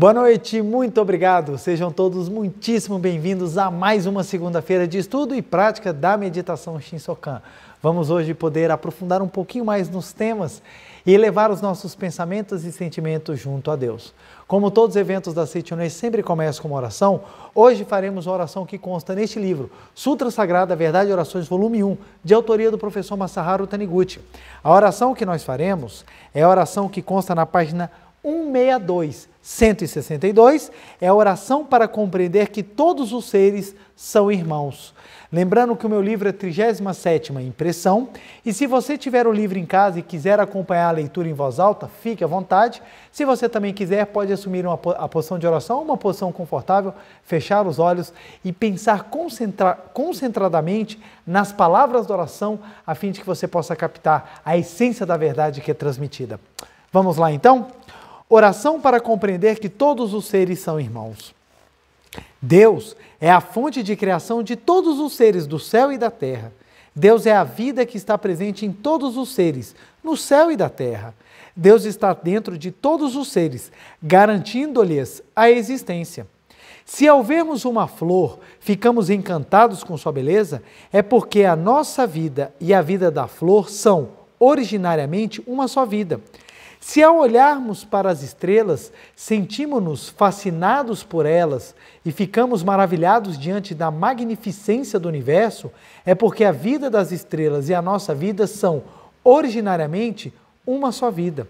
Boa noite, muito obrigado. Sejam todos muitíssimo bem-vindos a mais uma segunda-feira de estudo e prática da meditação Shinsokan. Vamos hoje poder aprofundar um pouquinho mais nos temas e elevar os nossos pensamentos e sentimentos junto a Deus. Como todos os eventos da Seitonei sempre começam com uma oração, hoje faremos uma oração que consta neste livro, Sutra Sagrada Verdade e Orações, volume 1, de autoria do professor Masaharu Taniguchi. A oração que nós faremos é a oração que consta na página 162. 162 é a oração para compreender que todos os seres são irmãos. Lembrando que o meu livro é 37ª impressão, e se você tiver o livro em casa e quiser acompanhar a leitura em voz alta, fique à vontade. Se você também quiser, pode assumir uma, a posição de oração, uma posição confortável, fechar os olhos e pensar concentra, concentradamente nas palavras da oração, a fim de que você possa captar a essência da verdade que é transmitida. Vamos lá então? Oração para compreender que todos os seres são irmãos. Deus é a fonte de criação de todos os seres do céu e da terra. Deus é a vida que está presente em todos os seres, no céu e da terra. Deus está dentro de todos os seres, garantindo-lhes a existência. Se ao vermos uma flor ficamos encantados com sua beleza, é porque a nossa vida e a vida da flor são, originariamente, uma só vida. Se ao olharmos para as estrelas, sentimos-nos fascinados por elas e ficamos maravilhados diante da magnificência do universo, é porque a vida das estrelas e a nossa vida são, originariamente, uma só vida.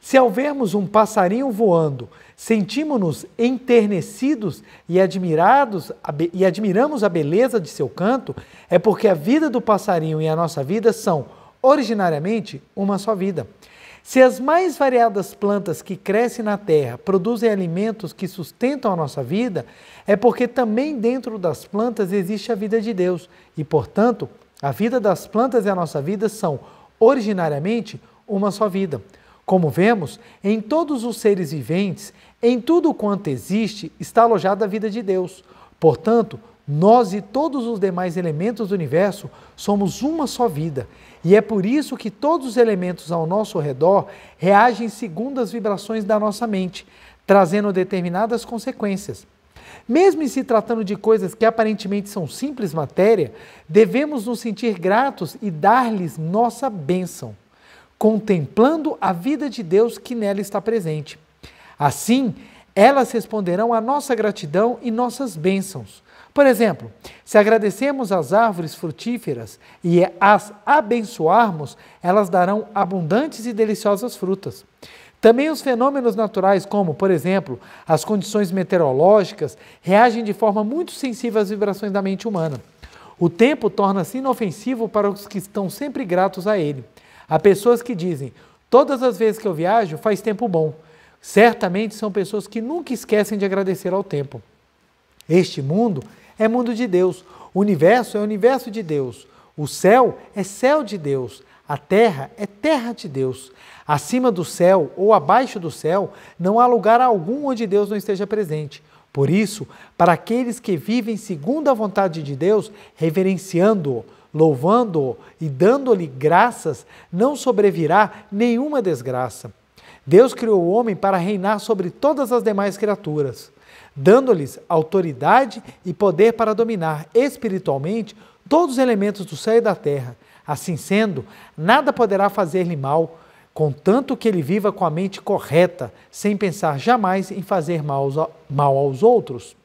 Se ao vermos um passarinho voando, sentimos-nos enternecidos e admirados e admiramos a beleza de seu canto, é porque a vida do passarinho e a nossa vida são originariamente uma só vida. Se as mais variadas plantas que crescem na terra produzem alimentos que sustentam a nossa vida, é porque também dentro das plantas existe a vida de Deus. E, portanto, a vida das plantas e a nossa vida são, originariamente, uma só vida. Como vemos, em todos os seres viventes, em tudo quanto existe, está alojada a vida de Deus. Portanto, nós e todos os demais elementos do universo somos uma só vida e é por isso que todos os elementos ao nosso redor reagem segundo as vibrações da nossa mente, trazendo determinadas consequências. Mesmo em se tratando de coisas que aparentemente são simples matéria, devemos nos sentir gratos e dar-lhes nossa bênção, contemplando a vida de Deus que nela está presente. Assim, elas responderão à nossa gratidão e nossas bênçãos. Por exemplo, se agradecermos às árvores frutíferas e as abençoarmos, elas darão abundantes e deliciosas frutas. Também os fenômenos naturais, como, por exemplo, as condições meteorológicas, reagem de forma muito sensível às vibrações da mente humana. O tempo torna-se inofensivo para os que estão sempre gratos a ele. Há pessoas que dizem: Todas as vezes que eu viajo, faz tempo bom. Certamente são pessoas que nunca esquecem de agradecer ao tempo. Este mundo é mundo de Deus. O universo é universo de Deus. O céu é céu de Deus. A terra é terra de Deus. Acima do céu ou abaixo do céu, não há lugar algum onde Deus não esteja presente. Por isso, para aqueles que vivem segundo a vontade de Deus, reverenciando-o, louvando-o e dando-lhe graças, não sobrevirá nenhuma desgraça. Deus criou o homem para reinar sobre todas as demais criaturas dando-lhes autoridade e poder para dominar espiritualmente todos os elementos do céu e da terra. Assim sendo, nada poderá fazer-lhe mal, contanto que ele viva com a mente correta, sem pensar jamais em fazer mal aos outros.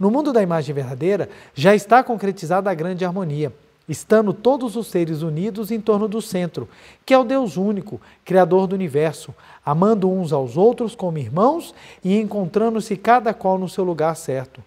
No mundo da imagem verdadeira, já está concretizada a grande harmonia, estando todos os seres unidos em torno do centro, que é o Deus único, Criador do universo, amando uns aos outros como irmãos e encontrando-se cada qual no seu lugar certo.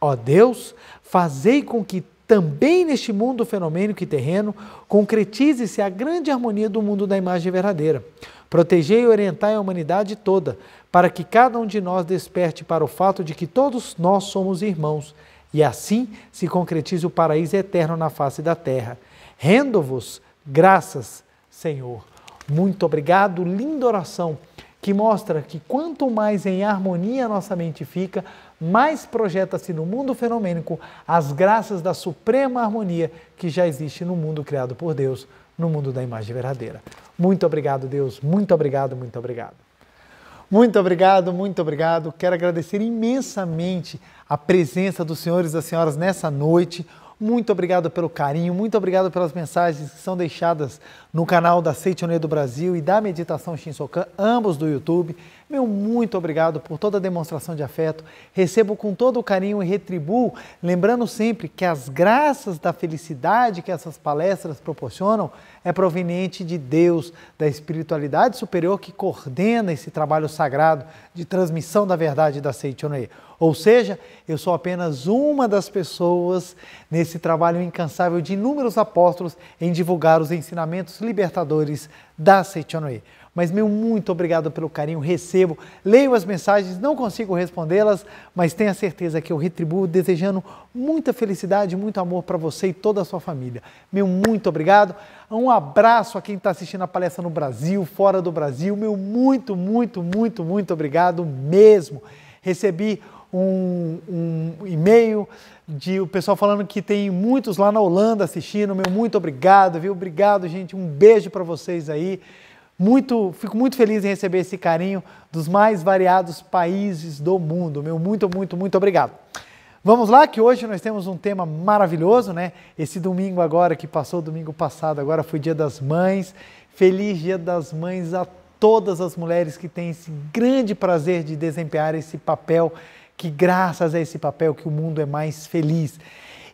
Ó Deus, fazei com que também neste mundo fenomênico e terreno concretize-se a grande harmonia do mundo da imagem verdadeira. Protegei e orientai a humanidade toda, para que cada um de nós desperte para o fato de que todos nós somos irmãos, e assim se concretize o paraíso eterno na face da terra. Rendo-vos graças, Senhor. Muito obrigado, linda oração que mostra que quanto mais em harmonia nossa mente fica, mais projeta-se no mundo fenomênico as graças da suprema harmonia que já existe no mundo criado por Deus, no mundo da imagem verdadeira. Muito obrigado, Deus. Muito obrigado, muito obrigado. Muito obrigado, muito obrigado. Quero agradecer imensamente a presença dos senhores e das senhoras nessa noite. Muito obrigado pelo carinho, muito obrigado pelas mensagens que são deixadas no canal da Seitonê do Brasil e da Meditação Shinsokan, ambos do YouTube. Meu muito obrigado por toda a demonstração de afeto. Recebo com todo o carinho e retribuo, lembrando sempre que as graças da felicidade que essas palestras proporcionam é proveniente de Deus, da espiritualidade superior que coordena esse trabalho sagrado de transmissão da verdade da Seitonê. Ou seja, eu sou apenas uma das pessoas nesse trabalho incansável de inúmeros apóstolos em divulgar os ensinamentos libertadores da Seichonoe. Mas meu muito obrigado pelo carinho, recebo, leio as mensagens, não consigo respondê-las, mas tenha certeza que eu retribuo desejando muita felicidade, muito amor para você e toda a sua família. Meu muito obrigado, um abraço a quem está assistindo a palestra no Brasil, fora do Brasil, meu muito, muito, muito, muito obrigado mesmo. Recebi um, um e-mail de o pessoal falando que tem muitos lá na Holanda assistindo. Meu muito obrigado, viu? Obrigado, gente. Um beijo para vocês aí. Muito, fico muito feliz em receber esse carinho dos mais variados países do mundo. Meu muito, muito, muito obrigado. Vamos lá, que hoje nós temos um tema maravilhoso, né? Esse domingo agora que passou, domingo passado, agora foi Dia das Mães. Feliz Dia das Mães a todas as mulheres que têm esse grande prazer de desempenhar esse papel que graças a esse papel que o mundo é mais feliz.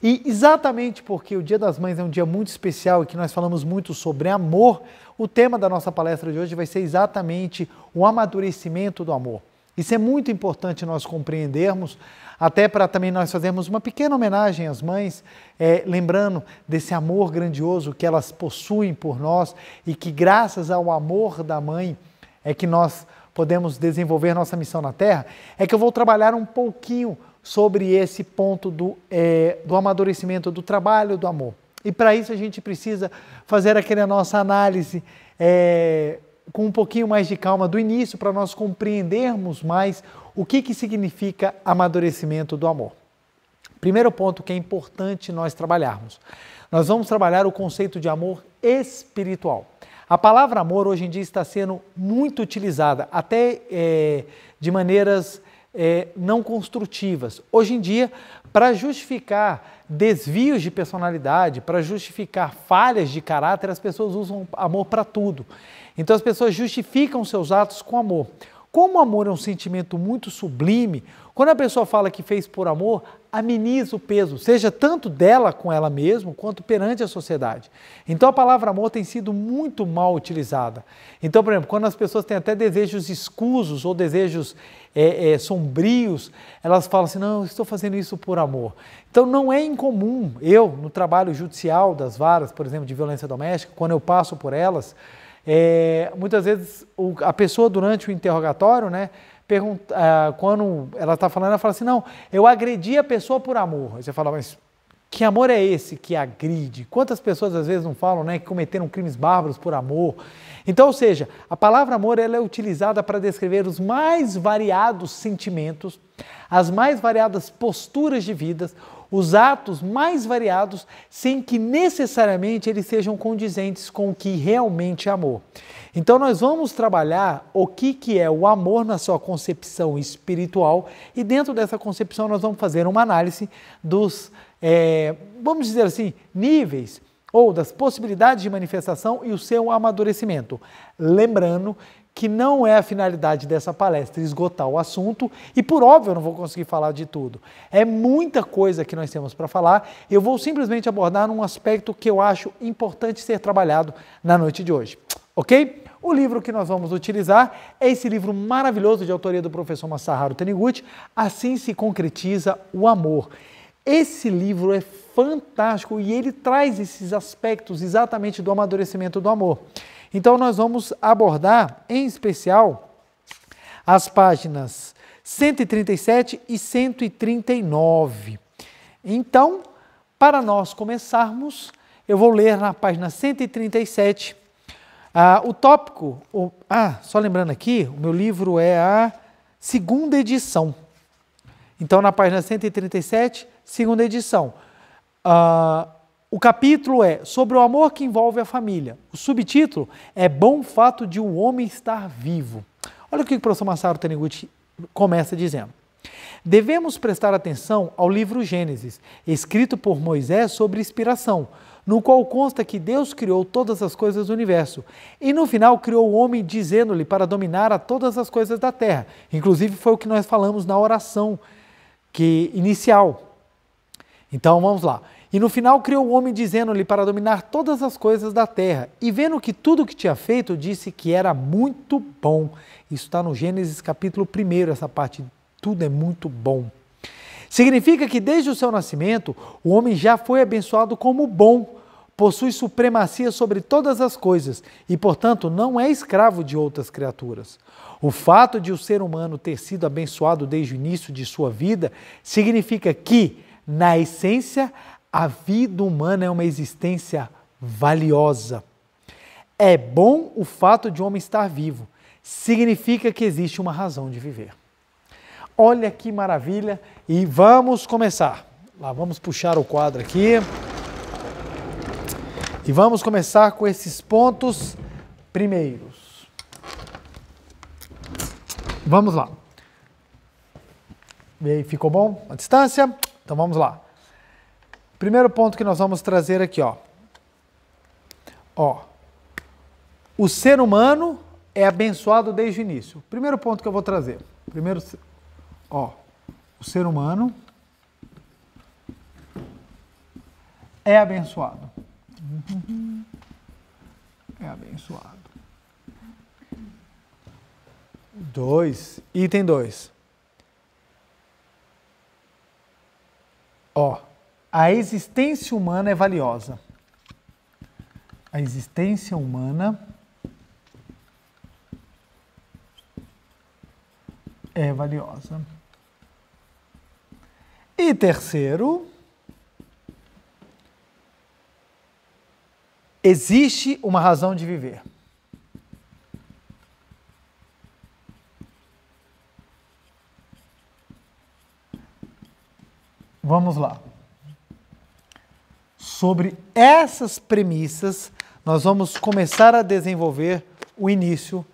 E exatamente porque o Dia das Mães é um dia muito especial e que nós falamos muito sobre amor, o tema da nossa palestra de hoje vai ser exatamente o amadurecimento do amor. Isso é muito importante nós compreendermos, até para também nós fazermos uma pequena homenagem às mães, é, lembrando desse amor grandioso que elas possuem por nós e que, graças ao amor da mãe, é que nós podemos desenvolver nossa missão na Terra, é que eu vou trabalhar um pouquinho sobre esse ponto do, é, do amadurecimento do trabalho do amor. E para isso a gente precisa fazer aquela nossa análise é, com um pouquinho mais de calma do início, para nós compreendermos mais o que, que significa amadurecimento do amor. Primeiro ponto que é importante nós trabalharmos: nós vamos trabalhar o conceito de amor espiritual. A palavra amor hoje em dia está sendo muito utilizada, até é, de maneiras é, não construtivas. Hoje em dia, para justificar desvios de personalidade, para justificar falhas de caráter, as pessoas usam amor para tudo. Então as pessoas justificam seus atos com amor. Como o amor é um sentimento muito sublime, quando a pessoa fala que fez por amor, ameniza o peso, seja tanto dela com ela mesma, quanto perante a sociedade. Então a palavra amor tem sido muito mal utilizada. Então, por exemplo, quando as pessoas têm até desejos escusos ou desejos é, é, sombrios, elas falam assim: não, eu estou fazendo isso por amor. Então não é incomum, eu, no trabalho judicial das varas, por exemplo, de violência doméstica, quando eu passo por elas, é, muitas vezes o, a pessoa durante o interrogatório, né? pergunta, ah, quando ela está falando, ela fala assim: não, eu agredi a pessoa por amor. Aí você fala, mas que amor é esse que agride? Quantas pessoas às vezes não falam né, que cometeram crimes bárbaros por amor? Então, ou seja, a palavra amor ela é utilizada para descrever os mais variados sentimentos, as mais variadas posturas de vidas, os atos mais variados sem que necessariamente eles sejam condizentes com o que realmente é amor. Então nós vamos trabalhar o que, que é o amor na sua concepção espiritual e dentro dessa concepção nós vamos fazer uma análise dos, é, vamos dizer assim, níveis ou das possibilidades de manifestação e o seu amadurecimento. Lembrando que não é a finalidade dessa palestra esgotar o assunto, e por óbvio eu não vou conseguir falar de tudo. É muita coisa que nós temos para falar, eu vou simplesmente abordar um aspecto que eu acho importante ser trabalhado na noite de hoje, ok? O livro que nós vamos utilizar é esse livro maravilhoso de autoria do professor Masaharu Taniguchi, Assim se concretiza o amor. Esse livro é fantástico e ele traz esses aspectos exatamente do amadurecimento do amor. Então, nós vamos abordar, em especial, as páginas 137 e 139. Então, para nós começarmos, eu vou ler na página 137 ah, o tópico. O, ah, só lembrando aqui, o meu livro é a segunda edição. Então, na página 137, segunda edição. Ah, o capítulo é sobre o amor que envolve a família. O subtítulo é Bom Fato de um Homem Estar Vivo. Olha o que o professor Massaro Taniguchi começa dizendo. Devemos prestar atenção ao livro Gênesis, escrito por Moisés sobre inspiração, no qual consta que Deus criou todas as coisas do universo, e no final criou o homem dizendo-lhe para dominar a todas as coisas da terra. Inclusive foi o que nós falamos na oração que inicial. Então vamos lá. E no final criou o homem, dizendo-lhe para dominar todas as coisas da terra. E vendo que tudo o que tinha feito, disse que era muito bom. Isso está no Gênesis capítulo 1, essa parte. Tudo é muito bom. Significa que desde o seu nascimento, o homem já foi abençoado como bom, possui supremacia sobre todas as coisas e, portanto, não é escravo de outras criaturas. O fato de o ser humano ter sido abençoado desde o início de sua vida significa que, na essência, a vida humana é uma existência valiosa. É bom o fato de o um homem estar vivo. Significa que existe uma razão de viver. Olha que maravilha! E vamos começar. Lá vamos puxar o quadro aqui. E vamos começar com esses pontos primeiros. Vamos lá. E aí, ficou bom a distância? Então vamos lá. Primeiro ponto que nós vamos trazer aqui, ó. Ó. O ser humano é abençoado desde o início. Primeiro ponto que eu vou trazer. Primeiro, ó, o ser humano é abençoado. É abençoado. Dois, item dois. Ó, a existência humana é valiosa. A existência humana é valiosa. E terceiro, existe uma razão de viver. Vamos lá sobre essas premissas, nós vamos começar a desenvolver o início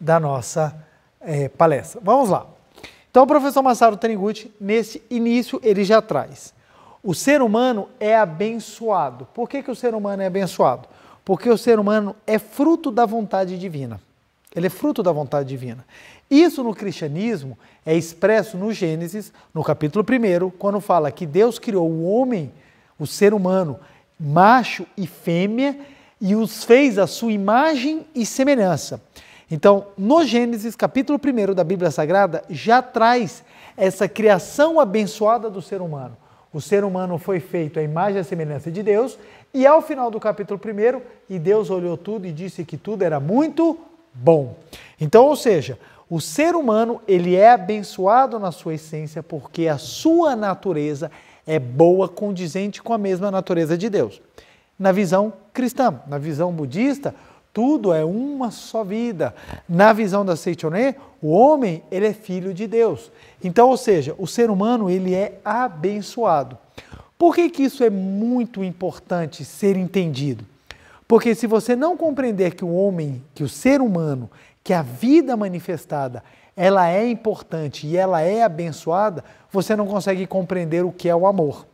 da nossa é, palestra. Vamos lá. Então, o professor Massaro Taniguchi, nesse início, ele já traz. O ser humano é abençoado. Por que, que o ser humano é abençoado? Porque o ser humano é fruto da vontade divina. Ele é fruto da vontade divina. Isso no cristianismo é expresso no Gênesis, no capítulo 1, quando fala que Deus criou o homem, o ser humano, macho e fêmea, e os fez a sua imagem e semelhança. Então, no Gênesis, capítulo 1 da Bíblia Sagrada, já traz essa criação abençoada do ser humano. O ser humano foi feito à imagem e à semelhança de Deus, e ao final do capítulo 1, e Deus olhou tudo e disse que tudo era muito bom. Então, ou seja, o ser humano, ele é abençoado na sua essência porque a sua natureza é é boa, condizente com a mesma natureza de Deus. Na visão cristã, na visão budista, tudo é uma só vida. Na visão da Seichoné, o homem, ele é filho de Deus. Então, ou seja, o ser humano, ele é abençoado. Por que, que isso é muito importante ser entendido? Porque se você não compreender que o homem, que o ser humano, que é a vida manifestada ela é importante e ela é abençoada, você não consegue compreender o que é o amor.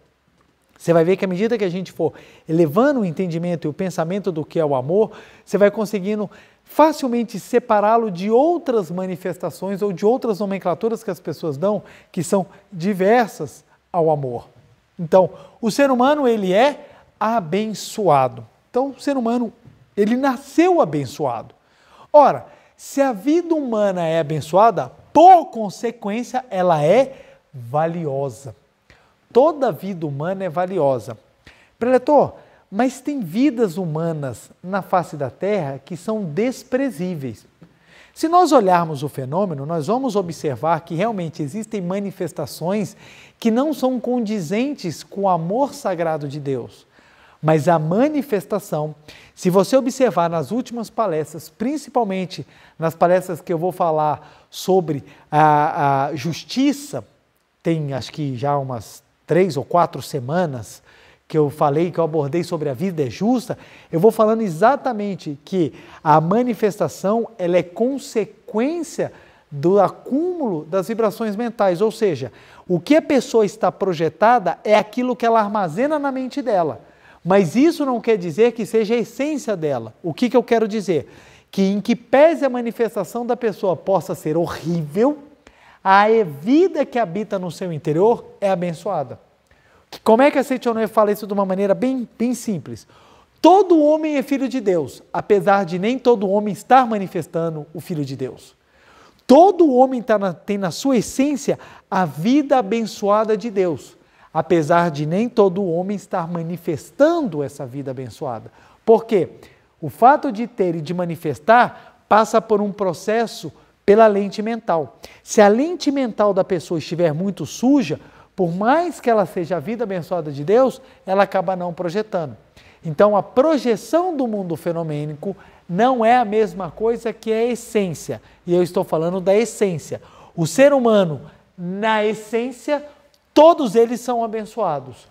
Você vai ver que à medida que a gente for elevando o entendimento e o pensamento do que é o amor, você vai conseguindo facilmente separá-lo de outras manifestações ou de outras nomenclaturas que as pessoas dão, que são diversas ao amor. Então, o ser humano ele é abençoado. Então, o ser humano ele nasceu abençoado. Ora, se a vida humana é abençoada, por consequência, ela é valiosa. Toda vida humana é valiosa. Preletor, mas tem vidas humanas na face da Terra que são desprezíveis. Se nós olharmos o fenômeno, nós vamos observar que realmente existem manifestações que não são condizentes com o amor sagrado de Deus. Mas a manifestação, se você observar nas últimas palestras, principalmente nas palestras que eu vou falar sobre a, a justiça, tem acho que já umas três ou quatro semanas que eu falei, que eu abordei sobre a vida é justa, eu vou falando exatamente que a manifestação ela é consequência do acúmulo das vibrações mentais, ou seja, o que a pessoa está projetada é aquilo que ela armazena na mente dela. Mas isso não quer dizer que seja a essência dela. O que, que eu quero dizer? Que em que pese a manifestação da pessoa possa ser horrível, a vida que habita no seu interior é abençoada. Como é que a Seitonê fala isso de uma maneira bem, bem simples? Todo homem é filho de Deus, apesar de nem todo homem estar manifestando o Filho de Deus. Todo homem tá na, tem na sua essência a vida abençoada de Deus apesar de nem todo homem estar manifestando essa vida abençoada. Por quê? O fato de ter e de manifestar passa por um processo pela lente mental. Se a lente mental da pessoa estiver muito suja, por mais que ela seja a vida abençoada de Deus, ela acaba não projetando. Então, a projeção do mundo fenomênico não é a mesma coisa que a essência. E eu estou falando da essência. O ser humano, na essência, todos eles são abençoados.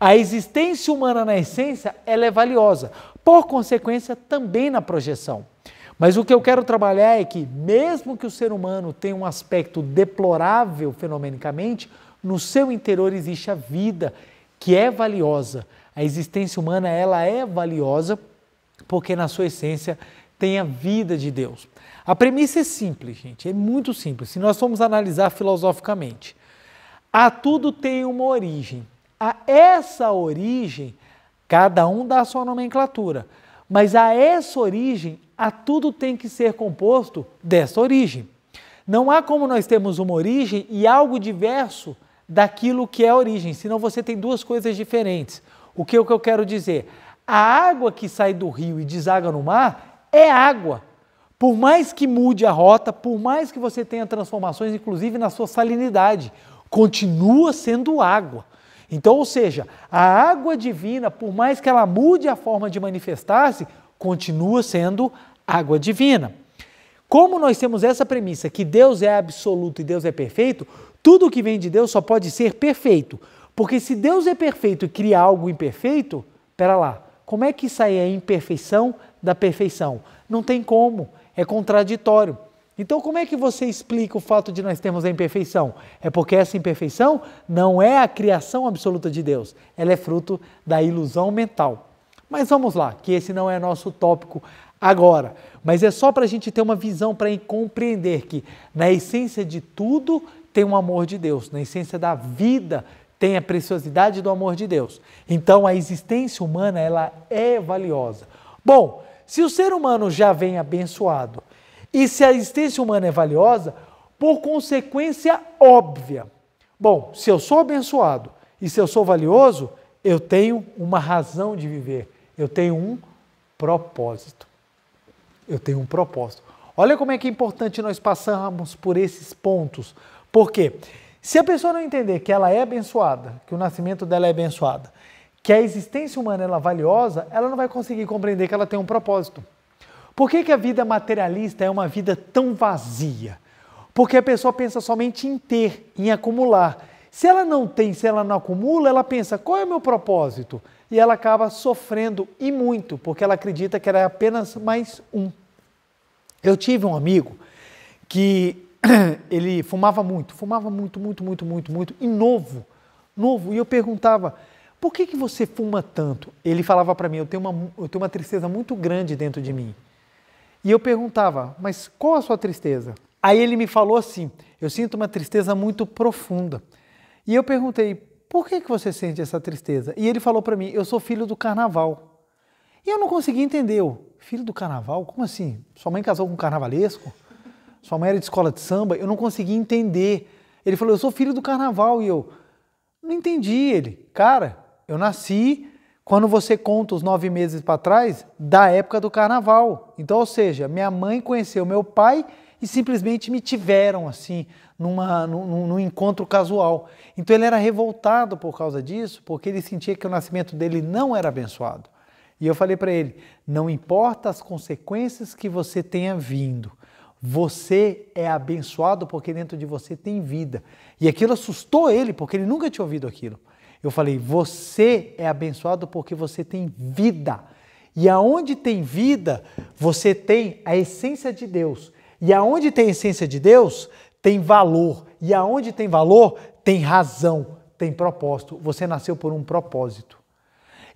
A existência humana na essência, ela é valiosa, por consequência também na projeção. Mas o que eu quero trabalhar é que mesmo que o ser humano tenha um aspecto deplorável fenomenicamente, no seu interior existe a vida que é valiosa. A existência humana, ela é valiosa porque na sua essência tem a vida de Deus. A premissa é simples, gente, é muito simples. Se nós formos analisar filosoficamente, a tudo tem uma origem. A essa origem, cada um dá a sua nomenclatura. Mas a essa origem, a tudo tem que ser composto dessa origem. Não há como nós termos uma origem e algo diverso daquilo que é a origem, senão você tem duas coisas diferentes. O que, é o que eu quero dizer? A água que sai do rio e deságua no mar é água. Por mais que mude a rota, por mais que você tenha transformações, inclusive na sua salinidade, continua sendo água. Então, ou seja, a água divina, por mais que ela mude a forma de manifestar-se, continua sendo água divina. Como nós temos essa premissa que Deus é absoluto e Deus é perfeito, tudo que vem de Deus só pode ser perfeito. Porque se Deus é perfeito e cria algo imperfeito, pera lá, como é que sai a é imperfeição da perfeição? Não tem como, é contraditório. Então, como é que você explica o fato de nós termos a imperfeição? É porque essa imperfeição não é a criação absoluta de Deus, ela é fruto da ilusão mental. Mas vamos lá, que esse não é nosso tópico agora, mas é só para a gente ter uma visão para compreender que na essência de tudo tem o um amor de Deus, na essência da vida tem a preciosidade do amor de Deus. Então, a existência humana ela é valiosa. Bom, se o ser humano já vem abençoado e se a existência humana é valiosa, por consequência óbvia. Bom, se eu sou abençoado e se eu sou valioso, eu tenho uma razão de viver, eu tenho um propósito. Eu tenho um propósito. Olha como é que é importante nós passarmos por esses pontos. Por quê? Se a pessoa não entender que ela é abençoada, que o nascimento dela é abençoada, que a existência humana é valiosa, ela não vai conseguir compreender que ela tem um propósito. Por que, que a vida materialista é uma vida tão vazia? Porque a pessoa pensa somente em ter, em acumular. Se ela não tem, se ela não acumula, ela pensa qual é o meu propósito? E ela acaba sofrendo e muito, porque ela acredita que ela é apenas mais um. Eu tive um amigo que ele fumava muito, fumava muito, muito, muito, muito, muito, e novo, novo. E eu perguntava, por que, que você fuma tanto? Ele falava para mim, eu tenho, uma, eu tenho uma tristeza muito grande dentro de mim. E eu perguntava, mas qual a sua tristeza? Aí ele me falou assim: eu sinto uma tristeza muito profunda. E eu perguntei, por que, que você sente essa tristeza? E ele falou para mim, eu sou filho do carnaval. E eu não consegui entender. Eu, filho do carnaval? Como assim? Sua mãe casou com um carnavalesco? Sua mãe era de escola de samba? Eu não consegui entender. Ele falou, eu sou filho do carnaval. E eu, não entendi ele. Cara, eu nasci quando você conta os nove meses para trás, da época do carnaval. Então, ou seja, minha mãe conheceu meu pai e simplesmente me tiveram assim, numa, num, num, encontro casual. Então ele era revoltado por causa disso, porque ele sentia que o nascimento dele não era abençoado. E eu falei para ele: não importa as consequências que você tenha vindo, você é abençoado porque dentro de você tem vida. E aquilo assustou ele, porque ele nunca tinha ouvido aquilo. Eu falei: você é abençoado porque você tem vida. E aonde tem vida, você tem a essência de Deus. E aonde tem a essência de Deus, tem valor. E aonde tem valor, tem razão, tem propósito. Você nasceu por um propósito.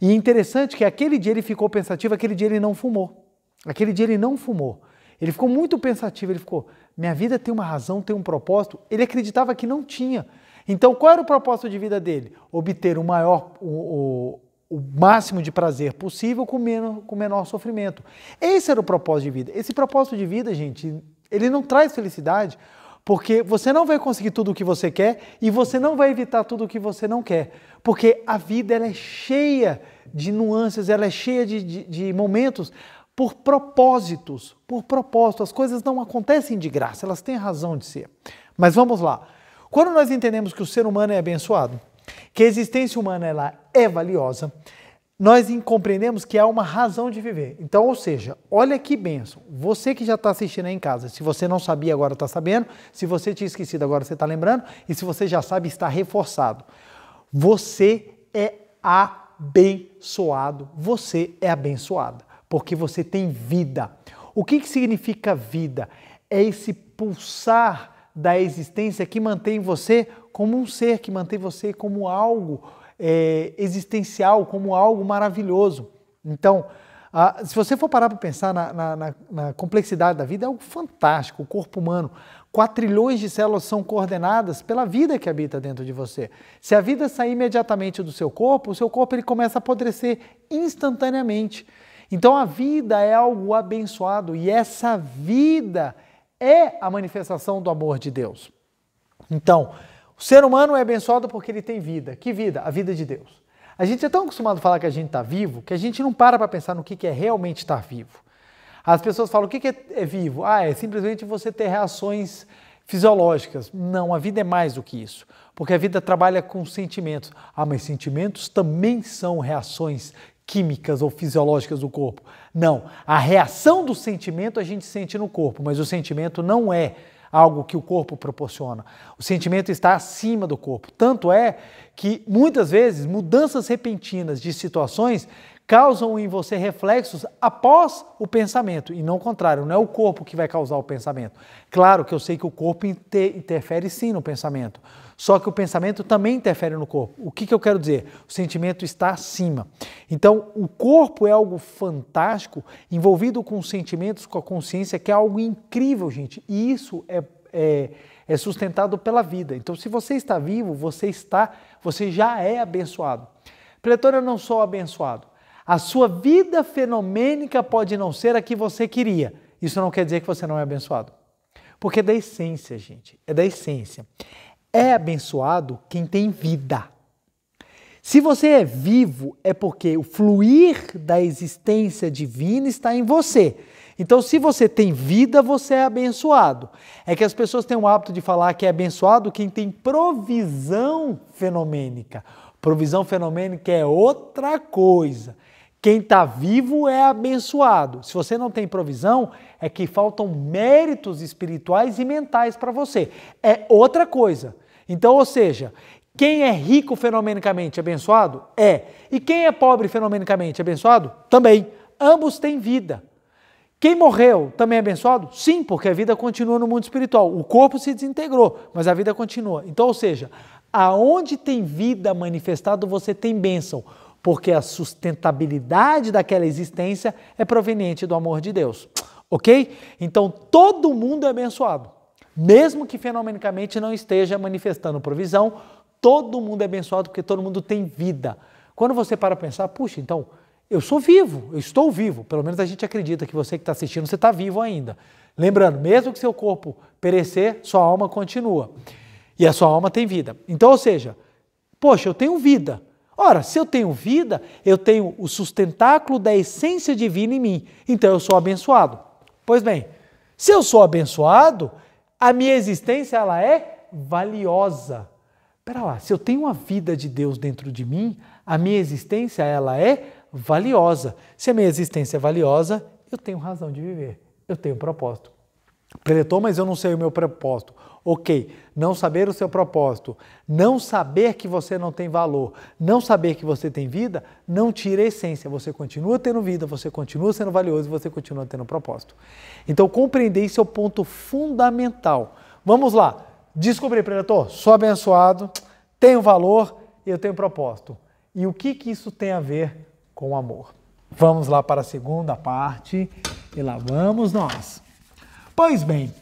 E interessante que aquele dia ele ficou pensativo, aquele dia ele não fumou. Aquele dia ele não fumou. Ele ficou muito pensativo, ele ficou, minha vida tem uma razão, tem um propósito. Ele acreditava que não tinha. Então, qual era o propósito de vida dele? Obter o maior, o, o, o máximo de prazer possível com menos com menor sofrimento. Esse era o propósito de vida. Esse propósito de vida, gente, ele não traz felicidade porque você não vai conseguir tudo o que você quer e você não vai evitar tudo o que você não quer. Porque a vida ela é cheia de nuances, ela é cheia de, de, de momentos por propósitos, por propósito. As coisas não acontecem de graça, elas têm razão de ser. Mas vamos lá. Quando nós entendemos que o ser humano é abençoado, que a existência humana ela é valiosa, nós compreendemos que há uma razão de viver. Então, ou seja, olha que benção. Você que já está assistindo aí em casa, se você não sabia, agora está sabendo. Se você tinha esquecido, agora você está lembrando. E se você já sabe, está reforçado. Você é abençoado. Você é abençoada. Porque você tem vida. O que, que significa vida? É esse pulsar da existência que mantém você como um ser, que mantém você como algo é, existencial, como algo maravilhoso. Então, ah, se você for parar para pensar na, na, na, na, complexidade da vida, é algo fantástico. O corpo humano, 4 trilhões de células são coordenadas pela vida que habita dentro de você. Se a vida sair imediatamente do seu corpo, o seu corpo ele começa a apodrecer instantaneamente. Então a vida é algo abençoado e essa vida é a manifestação do amor de Deus. Então, o ser humano é abençoado porque ele tem vida. Que vida? A vida de Deus. A gente é tão acostumado a falar que a gente está vivo que a gente não para para pensar no que, que é realmente estar tá vivo. As pessoas falam: o que, que é, é vivo? Ah, é simplesmente você ter reações fisiológicas. Não, a vida é mais do que isso, porque a vida trabalha com sentimentos. Ah, mas sentimentos também são reações químicas ou fisiológicas do corpo. Não. A reação do sentimento a gente sente no corpo, mas o sentimento não é algo que o corpo proporciona. O sentimento está acima do corpo. Tanto é que muitas vezes mudanças repentinas de situações causam em você reflexos após o pensamento, e não o contrário, não é o corpo que vai causar o pensamento. Claro que eu sei que o corpo inter interfere sim no pensamento, só que o pensamento também interfere no corpo. O que, que eu quero dizer? O sentimento está acima. Então, o corpo é algo fantástico, envolvido com sentimentos, com a consciência, que é algo incrível, gente, e isso é, é é sustentado pela vida. Então, se você está vivo, você está, você já é abençoado. Pretor, eu não sou abençoado. A sua vida fenomênica pode não ser a que você queria. Isso não quer dizer que você não é abençoado. Porque é da essência, gente. É da essência. É abençoado quem tem vida. Se você é vivo, é porque o fluir da existência divina está em você. Então, se você tem vida, você é abençoado. É que as pessoas têm o hábito de falar que é abençoado quem tem provisão fenomênica. Provisão fenomênica é outra coisa. Quem está vivo é abençoado. Se você não tem provisão, é que faltam méritos espirituais e mentais para você. É outra coisa. Então, ou seja, quem é rico fenomenicamente abençoado? É. E quem é pobre fenomenicamente abençoado? Também. Ambos têm vida. Quem morreu também é abençoado? Sim, porque a vida continua no mundo espiritual. O corpo se desintegrou, mas a vida continua. Então, ou seja, aonde tem vida manifestado, você tem bênção porque a sustentabilidade daquela existência é proveniente do amor de Deus. Ok? Então todo mundo é abençoado. Mesmo que fenomenicamente não esteja manifestando provisão, todo mundo é abençoado porque todo mundo tem vida. Quando você para pensar, puxa, então eu sou vivo, eu estou vivo. Pelo menos a gente acredita que você que está assistindo, você está vivo ainda. Lembrando, mesmo que seu corpo perecer, sua alma continua. E a sua alma tem vida. Então, ou seja, poxa, eu tenho vida. Ora, se eu tenho vida, eu tenho o sustentáculo da essência divina em mim, então eu sou abençoado. Pois bem, se eu sou abençoado, a minha existência ela é valiosa. Espera lá, se eu tenho a vida de Deus dentro de mim, a minha existência ela é valiosa. Se a minha existência é valiosa, eu tenho razão de viver, eu tenho um propósito. Preletor, mas eu não sei o meu propósito. Ok, não saber o seu propósito, não saber que você não tem valor, não saber que você tem vida, não tira a essência. Você continua tendo vida, você continua sendo valioso, você continua tendo propósito. Então, compreender isso é o ponto fundamental. Vamos lá. Descobri, predator, sou abençoado, tenho valor e eu tenho propósito. E o que, que isso tem a ver com o amor? Vamos lá para a segunda parte e lá vamos nós. Pois bem,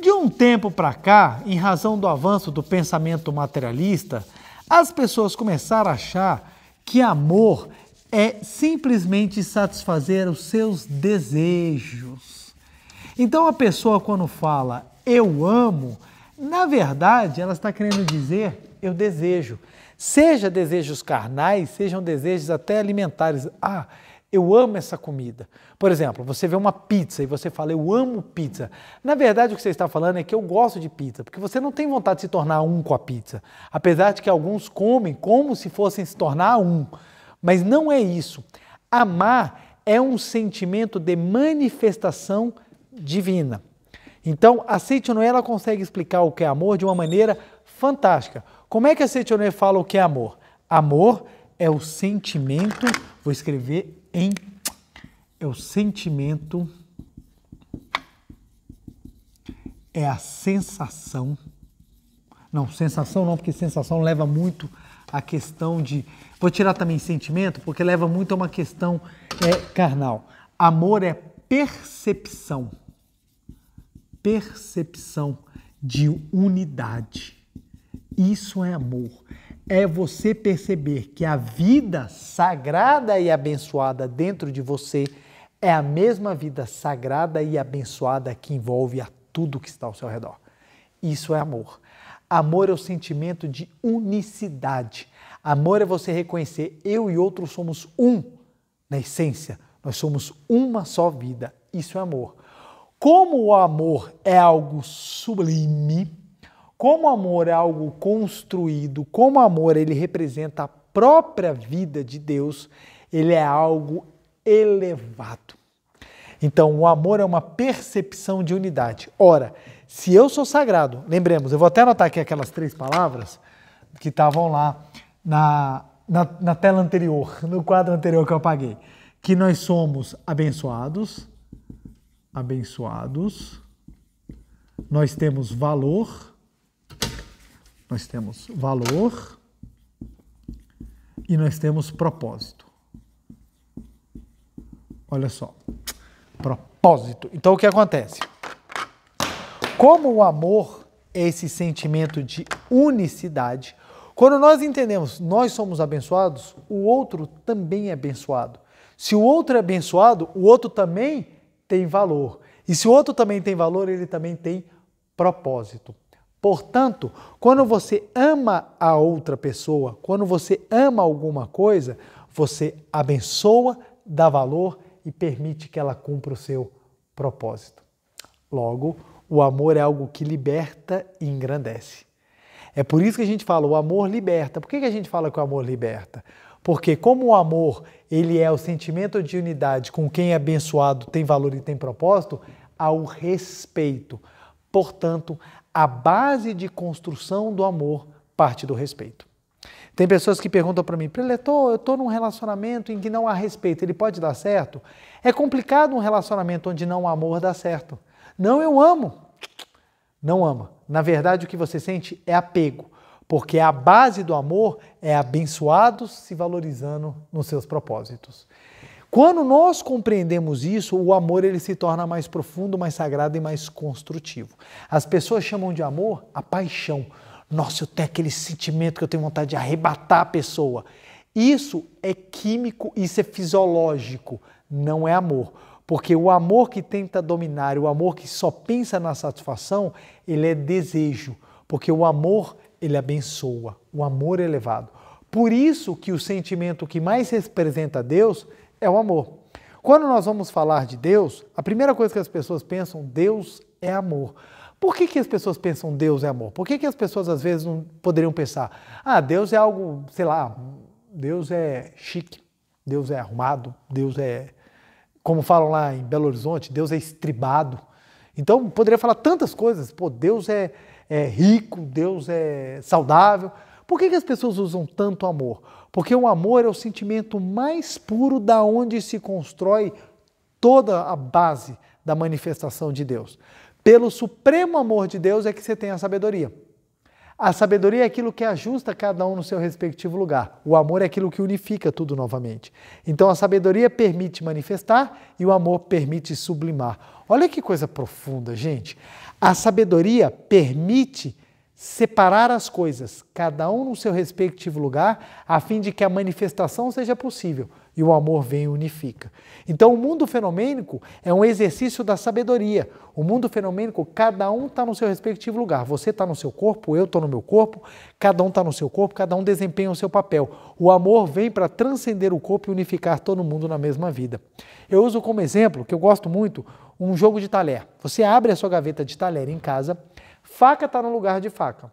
de um tempo para cá, em razão do avanço do pensamento materialista, as pessoas começaram a achar que amor é simplesmente satisfazer os seus desejos. Então a pessoa quando fala eu amo, na verdade ela está querendo dizer eu desejo. Seja desejos carnais, sejam desejos até alimentares. Ah, eu amo essa comida. Por exemplo, você vê uma pizza e você fala, eu amo pizza. Na verdade, o que você está falando é que eu gosto de pizza, porque você não tem vontade de se tornar um com a pizza. Apesar de que alguns comem como se fossem se tornar um. Mas não é isso. Amar é um sentimento de manifestação divina. Então, a Seitonê, ela consegue explicar o que é amor de uma maneira fantástica. Como é que a Seitonê fala o que é amor? Amor é o sentimento, vou escrever em é o sentimento, é a sensação. Não, sensação não, porque sensação leva muito a questão de. Vou tirar também sentimento, porque leva muito a uma questão é, carnal. Amor é percepção. Percepção de unidade. Isso é amor é você perceber que a vida sagrada e abençoada dentro de você é a mesma vida sagrada e abençoada que envolve a tudo que está ao seu redor. Isso é amor. Amor é o sentimento de unicidade. Amor é você reconhecer eu e outro somos um na essência. Nós somos uma só vida. Isso é amor. Como o amor é algo sublime, como amor é algo construído, como amor ele representa a própria vida de Deus, ele é algo elevado. Então, o amor é uma percepção de unidade. Ora, se eu sou sagrado, lembremos, eu vou até anotar aqui aquelas três palavras que estavam lá na, na, na tela anterior, no quadro anterior que eu apaguei. Que nós somos abençoados, abençoados, nós temos valor nós temos valor e nós temos propósito. Olha só. Propósito. Então o que acontece? Como o amor é esse sentimento de unicidade, quando nós entendemos nós somos abençoados, o outro também é abençoado. Se o outro é abençoado, o outro também tem valor. E se o outro também tem valor, ele também tem propósito. Portanto, quando você ama a outra pessoa, quando você ama alguma coisa, você abençoa, dá valor e permite que ela cumpra o seu propósito. Logo, o amor é algo que liberta e engrandece. É por isso que a gente fala o amor liberta. Por que a gente fala que o amor liberta? Porque como o amor ele é o sentimento de unidade com quem é abençoado, tem valor e tem propósito, há o respeito. Portanto, a base de construção do amor parte do respeito. Tem pessoas que perguntam para mim, preletor, eu estou num relacionamento em que não há respeito, ele pode dar certo? É complicado um relacionamento onde não há amor dar certo. Não, eu amo. Não ama. Na verdade, o que você sente é apego, porque a base do amor é abençoados se valorizando nos seus propósitos. Quando nós compreendemos isso, o amor ele se torna mais profundo, mais sagrado e mais construtivo. As pessoas chamam de amor a paixão. Nossa, eu tenho aquele sentimento que eu tenho vontade de arrebatar a pessoa. Isso é químico, isso é fisiológico, não é amor. Porque o amor que tenta dominar, o amor que só pensa na satisfação, ele é desejo. Porque o amor, ele abençoa, o amor elevado. Por isso que o sentimento que mais representa Deus é o amor. Quando nós vamos falar de Deus, a primeira coisa que as pessoas pensam, Deus é amor. Por que, que as pessoas pensam Deus é amor? Por que, que as pessoas às vezes não poderiam pensar, ah, Deus é algo, sei lá, Deus é chique, Deus é arrumado, Deus é, como falam lá em Belo Horizonte, Deus é estribado. Então poderia falar tantas coisas, pô, Deus é, é rico, Deus é saudável, por que, que as pessoas usam tanto amor? Porque o amor é o sentimento mais puro da onde se constrói toda a base da manifestação de Deus. Pelo supremo amor de Deus é que você tem a sabedoria. A sabedoria é aquilo que ajusta cada um no seu respectivo lugar. O amor é aquilo que unifica tudo novamente. Então a sabedoria permite manifestar e o amor permite sublimar. Olha que coisa profunda, gente. A sabedoria permite separar as coisas, cada um no seu respectivo lugar, a fim de que a manifestação seja possível e o amor vem e unifica. Então, o mundo fenomênico é um exercício da sabedoria. O mundo fenomênico, cada um está no seu respectivo lugar. Você está no seu corpo, eu estou no meu corpo, cada um está no seu corpo, cada um desempenha o seu papel. O amor vem para transcender o corpo e unificar todo mundo na mesma vida. Eu uso como exemplo, que eu gosto muito, um jogo de talher. Você abre a sua gaveta de talher em casa Faca está no lugar de faca.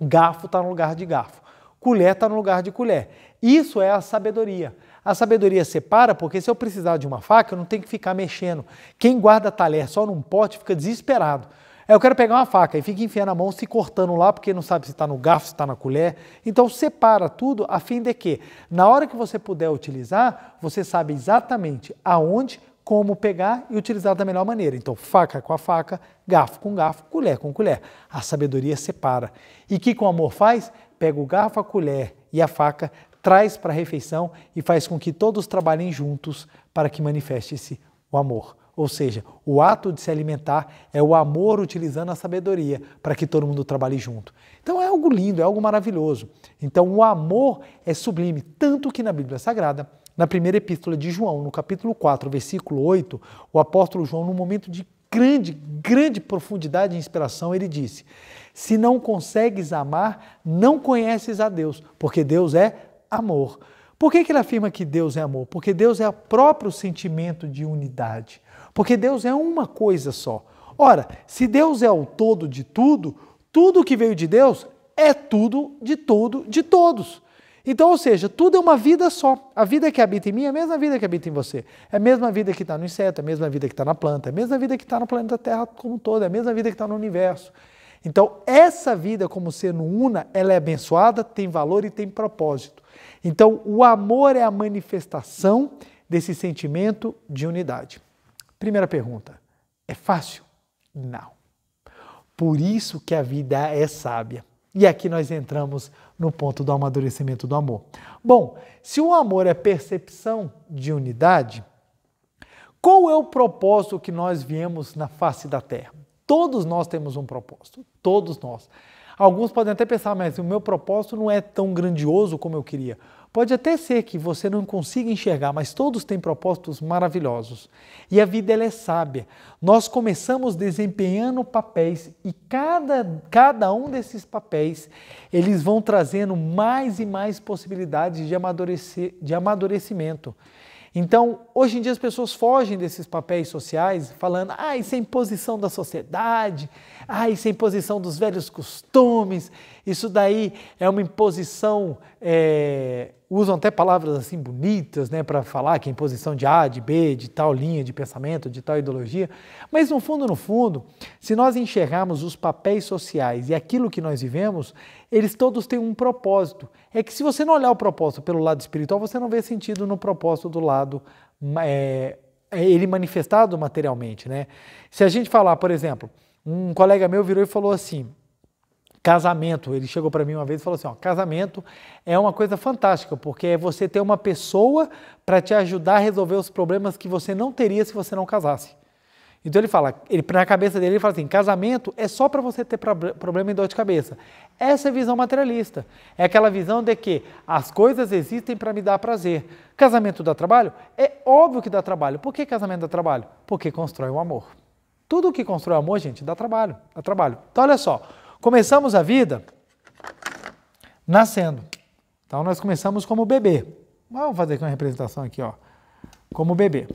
Garfo está no lugar de garfo. Colher está no lugar de colher. Isso é a sabedoria. A sabedoria separa, porque se eu precisar de uma faca, eu não tenho que ficar mexendo. Quem guarda talher só num pote fica desesperado. É, eu quero pegar uma faca e fica enfiando a mão, se cortando lá, porque não sabe se está no garfo, se está na colher. Então separa tudo a fim de que, na hora que você puder utilizar, você sabe exatamente aonde, como pegar e utilizar da melhor maneira. Então, faca com a faca, garfo com garfo, colher com colher. A sabedoria separa. E que com amor faz? Pega o garfo, a colher e a faca, traz para a refeição e faz com que todos trabalhem juntos para que manifeste-se o amor. Ou seja, o ato de se alimentar é o amor utilizando a sabedoria para que todo mundo trabalhe junto. Então é algo lindo, é algo maravilhoso. Então o amor é sublime, tanto que na Bíblia Sagrada na primeira epístola de João, no capítulo 4, versículo 8, o apóstolo João, num momento de grande, grande profundidade e inspiração, ele disse: Se não consegues amar, não conheces a Deus, porque Deus é amor. Por que, que ele afirma que Deus é amor? Porque Deus é o próprio sentimento de unidade. Porque Deus é uma coisa só. Ora, se Deus é o todo de tudo, tudo que veio de Deus é tudo de tudo de todos. Então, ou seja, tudo é uma vida só. A vida que habita em mim é a mesma vida que habita em você. É a mesma vida que está no inseto, é a mesma vida que está na planta, é a mesma vida que está no planeta Terra como um todo, é a mesma vida que está no universo. Então, essa vida como sendo una, ela é abençoada, tem valor e tem propósito. Então, o amor é a manifestação desse sentimento de unidade. Primeira pergunta: é fácil? Não. Por isso que a vida é sábia. E aqui nós entramos no ponto do amadurecimento do amor. Bom, se o amor é percepção de unidade, qual é o propósito que nós viemos na face da Terra? Todos nós temos um propósito, todos nós. Alguns podem até pensar, ah, mas o meu propósito não é tão grandioso como eu queria. Pode até ser que você não consiga enxergar, mas todos têm propósitos maravilhosos. E a vida é sábia. Nós começamos desempenhando papéis e cada, cada um desses papéis eles vão trazendo mais e mais possibilidades de, amadurecer, de amadurecimento. Então, hoje em dia as pessoas fogem desses papéis sociais, falando, ah, isso é imposição da sociedade, ah, isso é imposição dos velhos costumes, isso daí é uma imposição, é... usam até palavras assim bonitas, né, para falar que é imposição de A, de B, de tal linha de pensamento, de tal ideologia, mas no fundo, no fundo, se nós enxergarmos os papéis sociais e aquilo que nós vivemos, eles todos têm um propósito. É que se você não olhar o propósito pelo lado espiritual, você não vê sentido no propósito do lado é, é, ele manifestado materialmente, né? Se a gente falar, por exemplo, um colega meu virou e falou assim: casamento. Ele chegou para mim uma vez e falou assim: ó, casamento é uma coisa fantástica, porque é você ter uma pessoa para te ajudar a resolver os problemas que você não teria se você não casasse. Então ele fala, ele, na cabeça dele ele fala assim, casamento é só para você ter problema e dor de cabeça. Essa é a visão materialista. É aquela visão de que as coisas existem para me dar prazer. Casamento dá trabalho? É óbvio que dá trabalho. Por que casamento dá trabalho? Porque constrói o um amor. Tudo que constrói o amor, gente, dá trabalho, dá trabalho. Então olha só, começamos a vida nascendo. Então nós começamos como bebê. Vamos fazer aqui uma representação aqui, ó. Como bebê.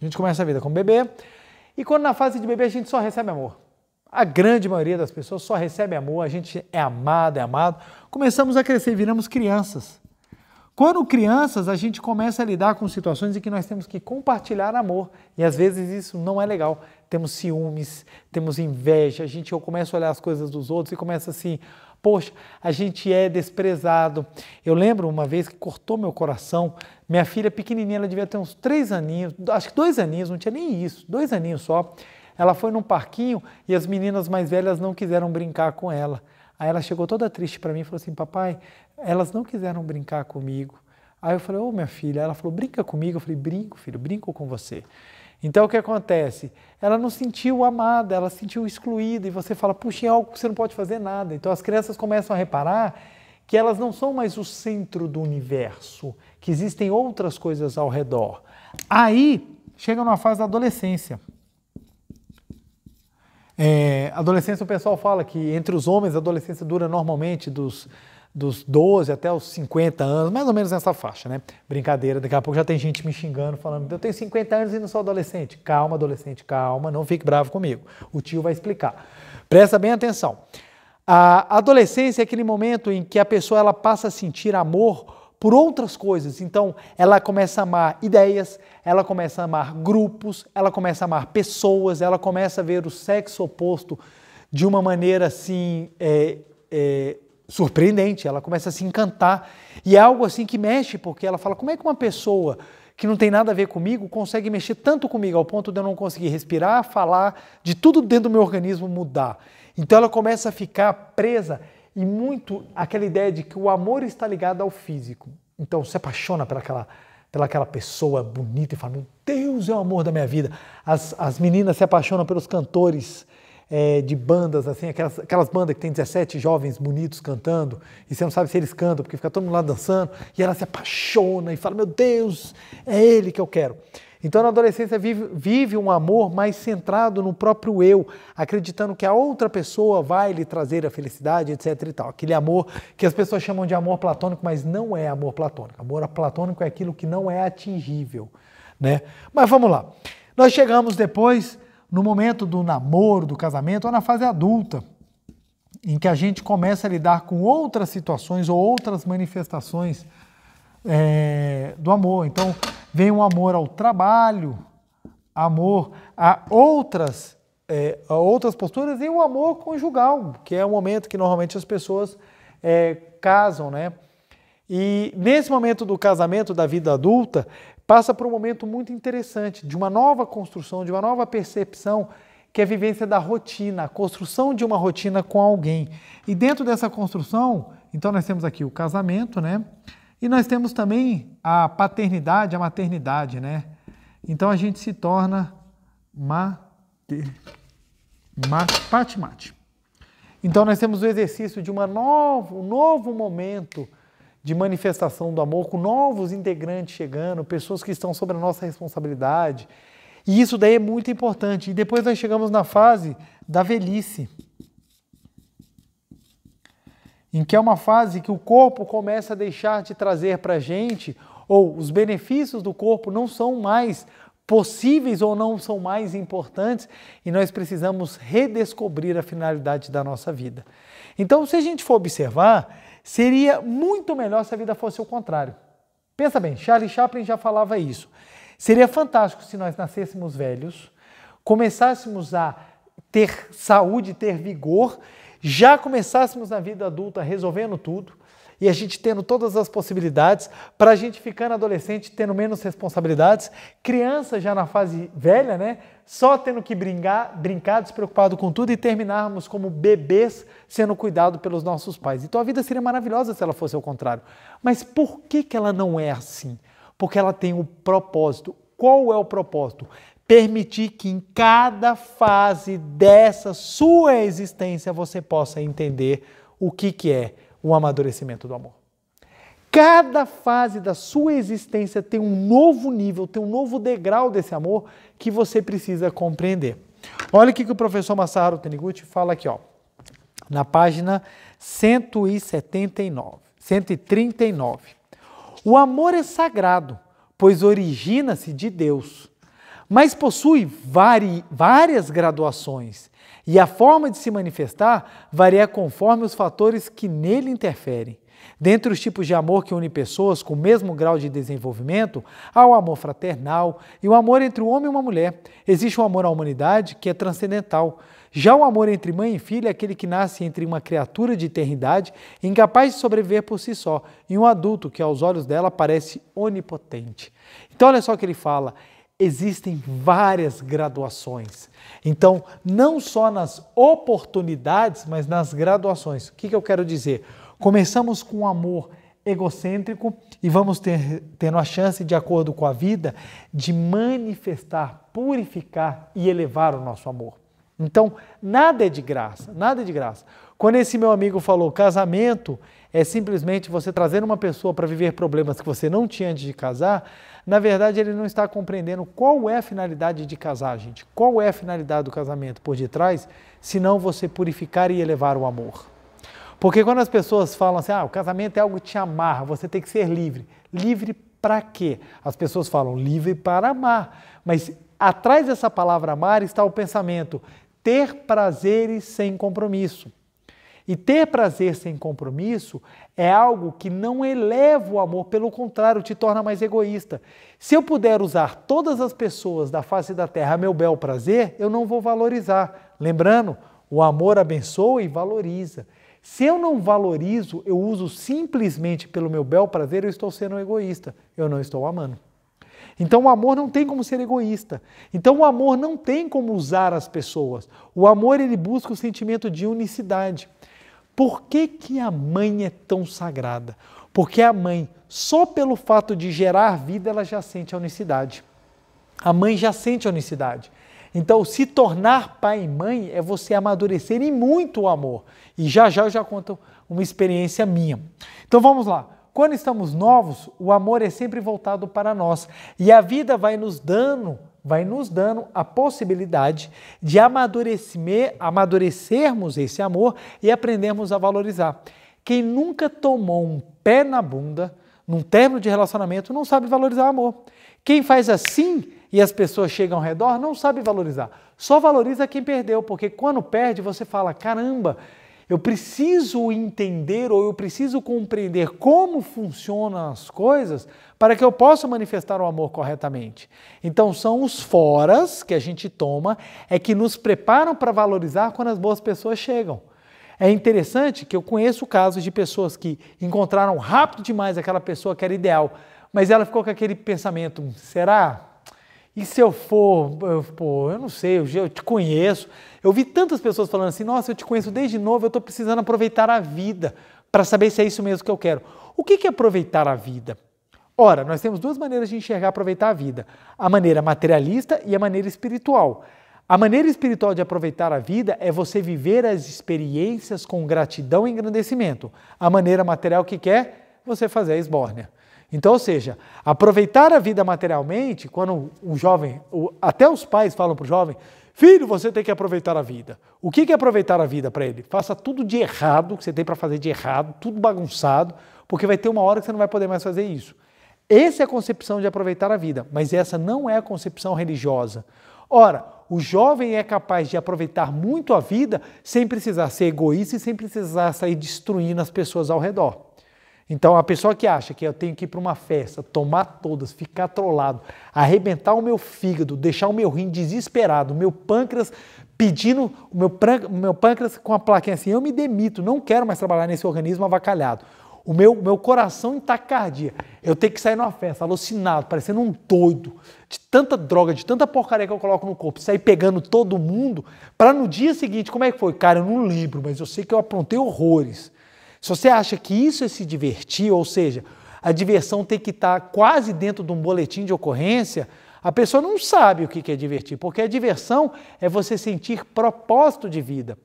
A gente começa a vida como bebê, e quando na fase de bebê a gente só recebe amor. A grande maioria das pessoas só recebe amor, a gente é amado, é amado. Começamos a crescer, viramos crianças. Quando crianças, a gente começa a lidar com situações em que nós temos que compartilhar amor. E às vezes isso não é legal. Temos ciúmes, temos inveja, a gente começa a olhar as coisas dos outros e começa assim: Poxa, a gente é desprezado. Eu lembro uma vez que cortou meu coração. Minha filha pequenininha, ela devia ter uns três aninhos, acho que dois aninhos, não tinha nem isso, dois aninhos só. Ela foi num parquinho e as meninas mais velhas não quiseram brincar com ela. Aí ela chegou toda triste para mim e falou assim: Papai, elas não quiseram brincar comigo. Aí eu falei: Ô oh, minha filha, ela falou: Brinca comigo. Eu falei: Brinco, filho, brinco com você. Então o que acontece? Ela não sentiu amada, ela sentiu excluída, e você fala, puxa, é algo que você não pode fazer nada. Então as crianças começam a reparar que elas não são mais o centro do universo, que existem outras coisas ao redor. Aí chega numa fase da adolescência. É, adolescência, o pessoal fala que entre os homens a adolescência dura normalmente dos dos 12 até os 50 anos, mais ou menos nessa faixa, né? Brincadeira, daqui a pouco já tem gente me xingando, falando, eu tenho 50 anos e não sou adolescente. Calma, adolescente, calma, não fique bravo comigo. O tio vai explicar. Presta bem atenção. A adolescência é aquele momento em que a pessoa ela passa a sentir amor por outras coisas. Então, ela começa a amar ideias, ela começa a amar grupos, ela começa a amar pessoas, ela começa a ver o sexo oposto de uma maneira assim é, é, surpreendente, ela começa a se encantar. E é algo assim que mexe, porque ela fala: como é que uma pessoa que não tem nada a ver comigo consegue mexer tanto comigo ao ponto de eu não conseguir respirar, falar, de tudo dentro do meu organismo mudar? Então ela começa a ficar presa e muito aquela ideia de que o amor está ligado ao físico. Então se apaixona pelaquela aquela pessoa bonita e fala: Meu Deus, é o amor da minha vida. As, as meninas se apaixonam pelos cantores é, de bandas, assim, aquelas, aquelas bandas que tem 17 jovens bonitos cantando, e você não sabe se eles cantam, porque fica todo mundo lá dançando, e ela se apaixona e fala, meu Deus, é ele que eu quero. Então, na adolescência, vive, vive um amor mais centrado no próprio eu, acreditando que a outra pessoa vai lhe trazer a felicidade, etc. e tal. Aquele amor que as pessoas chamam de amor platônico, mas não é amor platônico. Amor platônico é aquilo que não é atingível. Né? Mas vamos lá. Nós chegamos depois no momento do namoro, do casamento, ou é na fase adulta, em que a gente começa a lidar com outras situações ou outras manifestações é, do amor. Então, vem um amor ao trabalho, amor a outras, é, a outras posturas e o um amor conjugal, que é o momento que normalmente as pessoas é, casam, né? E nesse momento do casamento, da vida adulta, passa por um momento muito interessante de uma nova construção, de uma nova percepção, que é a vivência da rotina, a construção de uma rotina com alguém. E dentro dessa construção, então nós temos aqui o casamento, né? E nós temos também a paternidade, a maternidade, né? Então a gente se torna mater... mate, mate. Então nós temos o exercício de uma novo, um novo momento de manifestação do amor, com novos integrantes chegando, pessoas que estão sob a nossa responsabilidade. E isso daí é muito importante. E depois nós chegamos na fase da velhice, em que é uma fase que o corpo começa a deixar de trazer para a gente, ou os benefícios do corpo não são mais possíveis ou não são mais importantes, e nós precisamos redescobrir a finalidade da nossa vida. Então, se a gente for observar, Seria muito melhor se a vida fosse o contrário. Pensa bem, Charlie Chaplin já falava isso. Seria fantástico se nós nascêssemos velhos, começássemos a ter saúde, ter vigor, já começássemos na vida adulta resolvendo tudo, e a gente tendo todas as possibilidades, para a gente ficando adolescente tendo menos responsabilidades, criança já na fase velha, né? Só tendo que brincar, brincar despreocupado com tudo e terminarmos como bebês sendo cuidado pelos nossos pais. Então a vida seria maravilhosa se ela fosse ao contrário. Mas por que, que ela não é assim? Porque ela tem o um propósito. Qual é o propósito? permitir que em cada fase dessa sua existência você possa entender o que, que é o amadurecimento do amor. Cada fase da sua existência tem um novo nível, tem um novo degrau desse amor que você precisa compreender. Olha o que o professor Massaro Teniguchi fala aqui, ó, na página 179, 139. O amor é sagrado, pois origina-se de Deus, mas possui vari, várias graduações e a forma de se manifestar varia conforme os fatores que nele interferem. Dentre os tipos de amor que une pessoas com o mesmo grau de desenvolvimento, há o amor fraternal e o amor entre o homem e uma mulher. Existe o amor à humanidade, que é transcendental. Já o amor entre mãe e filho é aquele que nasce entre uma criatura de eternidade, incapaz de sobreviver por si só, e um adulto que, aos olhos dela, parece onipotente. Então, olha só o que ele fala: existem várias graduações. Então, não só nas oportunidades, mas nas graduações. O que, que eu quero dizer? Começamos com o amor egocêntrico e vamos ter, tendo a chance, de acordo com a vida, de manifestar, purificar e elevar o nosso amor. Então, nada é de graça, nada é de graça. Quando esse meu amigo falou casamento, é simplesmente você trazer uma pessoa para viver problemas que você não tinha antes de casar, na verdade ele não está compreendendo qual é a finalidade de casar, gente. Qual é a finalidade do casamento por detrás, se não você purificar e elevar o amor. Porque quando as pessoas falam assim, ah, o casamento é algo que te amarra, você tem que ser livre. Livre para quê? As pessoas falam livre para amar, mas atrás dessa palavra amar está o pensamento ter prazeres sem compromisso. E ter prazer sem compromisso é algo que não eleva o amor, pelo contrário, te torna mais egoísta. Se eu puder usar todas as pessoas da face da terra a meu bel prazer, eu não vou valorizar. Lembrando, o amor abençoa e valoriza. Se eu não valorizo, eu uso simplesmente pelo meu bel prazer, eu estou sendo egoísta, eu não estou amando. Então o amor não tem como ser egoísta. Então o amor não tem como usar as pessoas. O amor ele busca o sentimento de unicidade. Por que, que a mãe é tão sagrada? Porque a mãe, só pelo fato de gerar vida, ela já sente a unicidade. A mãe já sente a unicidade. Então, se tornar pai e mãe é você amadurecer em muito o amor. E já já eu já conto uma experiência minha. Então vamos lá. Quando estamos novos, o amor é sempre voltado para nós. E a vida vai nos dando vai nos dando a possibilidade de amadurecer, amadurecermos esse amor e aprendermos a valorizar. Quem nunca tomou um pé na bunda num término de relacionamento não sabe valorizar o amor. Quem faz assim e as pessoas chegam ao redor não sabe valorizar. Só valoriza quem perdeu, porque quando perde você fala: caramba eu preciso entender ou eu preciso compreender como funcionam as coisas para que eu possa manifestar o amor corretamente. Então são os foras que a gente toma é que nos preparam para valorizar quando as boas pessoas chegam. É interessante que eu conheço casos de pessoas que encontraram rápido demais aquela pessoa que era ideal, mas ela ficou com aquele pensamento: será? E se eu for, eu, pô, eu não sei, eu, eu te conheço. Eu vi tantas pessoas falando assim: nossa, eu te conheço desde novo, eu estou precisando aproveitar a vida para saber se é isso mesmo que eu quero. O que é aproveitar a vida? Ora, nós temos duas maneiras de enxergar aproveitar a vida: a maneira materialista e a maneira espiritual. A maneira espiritual de aproveitar a vida é você viver as experiências com gratidão e engrandecimento. A maneira material que quer, é? você fazer a esbórnia. Então, ou seja, aproveitar a vida materialmente, quando um jovem, até os pais falam para o jovem, filho, você tem que aproveitar a vida. O que é aproveitar a vida para ele? Faça tudo de errado, que você tem para fazer de errado, tudo bagunçado, porque vai ter uma hora que você não vai poder mais fazer isso. Essa é a concepção de aproveitar a vida, mas essa não é a concepção religiosa. Ora, o jovem é capaz de aproveitar muito a vida sem precisar ser egoísta e sem precisar sair destruindo as pessoas ao redor. Então, a pessoa que acha que eu tenho que ir para uma festa, tomar todas, ficar trolado, arrebentar o meu fígado, deixar o meu rim desesperado, o meu pâncreas pedindo, o meu, meu pâncreas com a plaquinha assim, eu me demito, não quero mais trabalhar nesse organismo avacalhado. O meu, meu coração em tá taquicardia. Eu tenho que sair numa festa, alucinado, parecendo um doido, de tanta droga, de tanta porcaria que eu coloco no corpo, sair pegando todo mundo, para no dia seguinte, como é que foi? Cara, eu não lembro, mas eu sei que eu aprontei horrores. Se você acha que isso é se divertir, ou seja, a diversão tem que estar tá quase dentro de um boletim de ocorrência, a pessoa não sabe o que é divertir, porque a diversão é você sentir propósito de vida.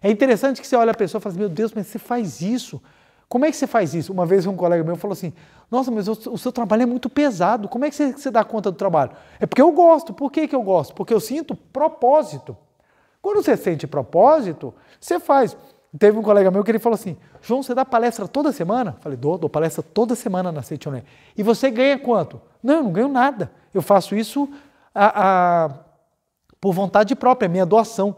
É interessante que você olha a pessoa e fala assim, meu Deus, mas você faz isso? Como é que você faz isso? Uma vez um colega meu falou assim, nossa, mas o seu trabalho é muito pesado, como é que você, você dá conta do trabalho? É porque eu gosto. Por que, que eu gosto? Porque eu sinto propósito. Quando você sente propósito, você faz. Teve um colega meu que ele falou assim: João, você dá palestra toda semana? Falei, dou, dou palestra toda semana na City Online. E você ganha quanto? Não, eu não ganho nada. Eu faço isso a, a, por vontade própria, minha doação.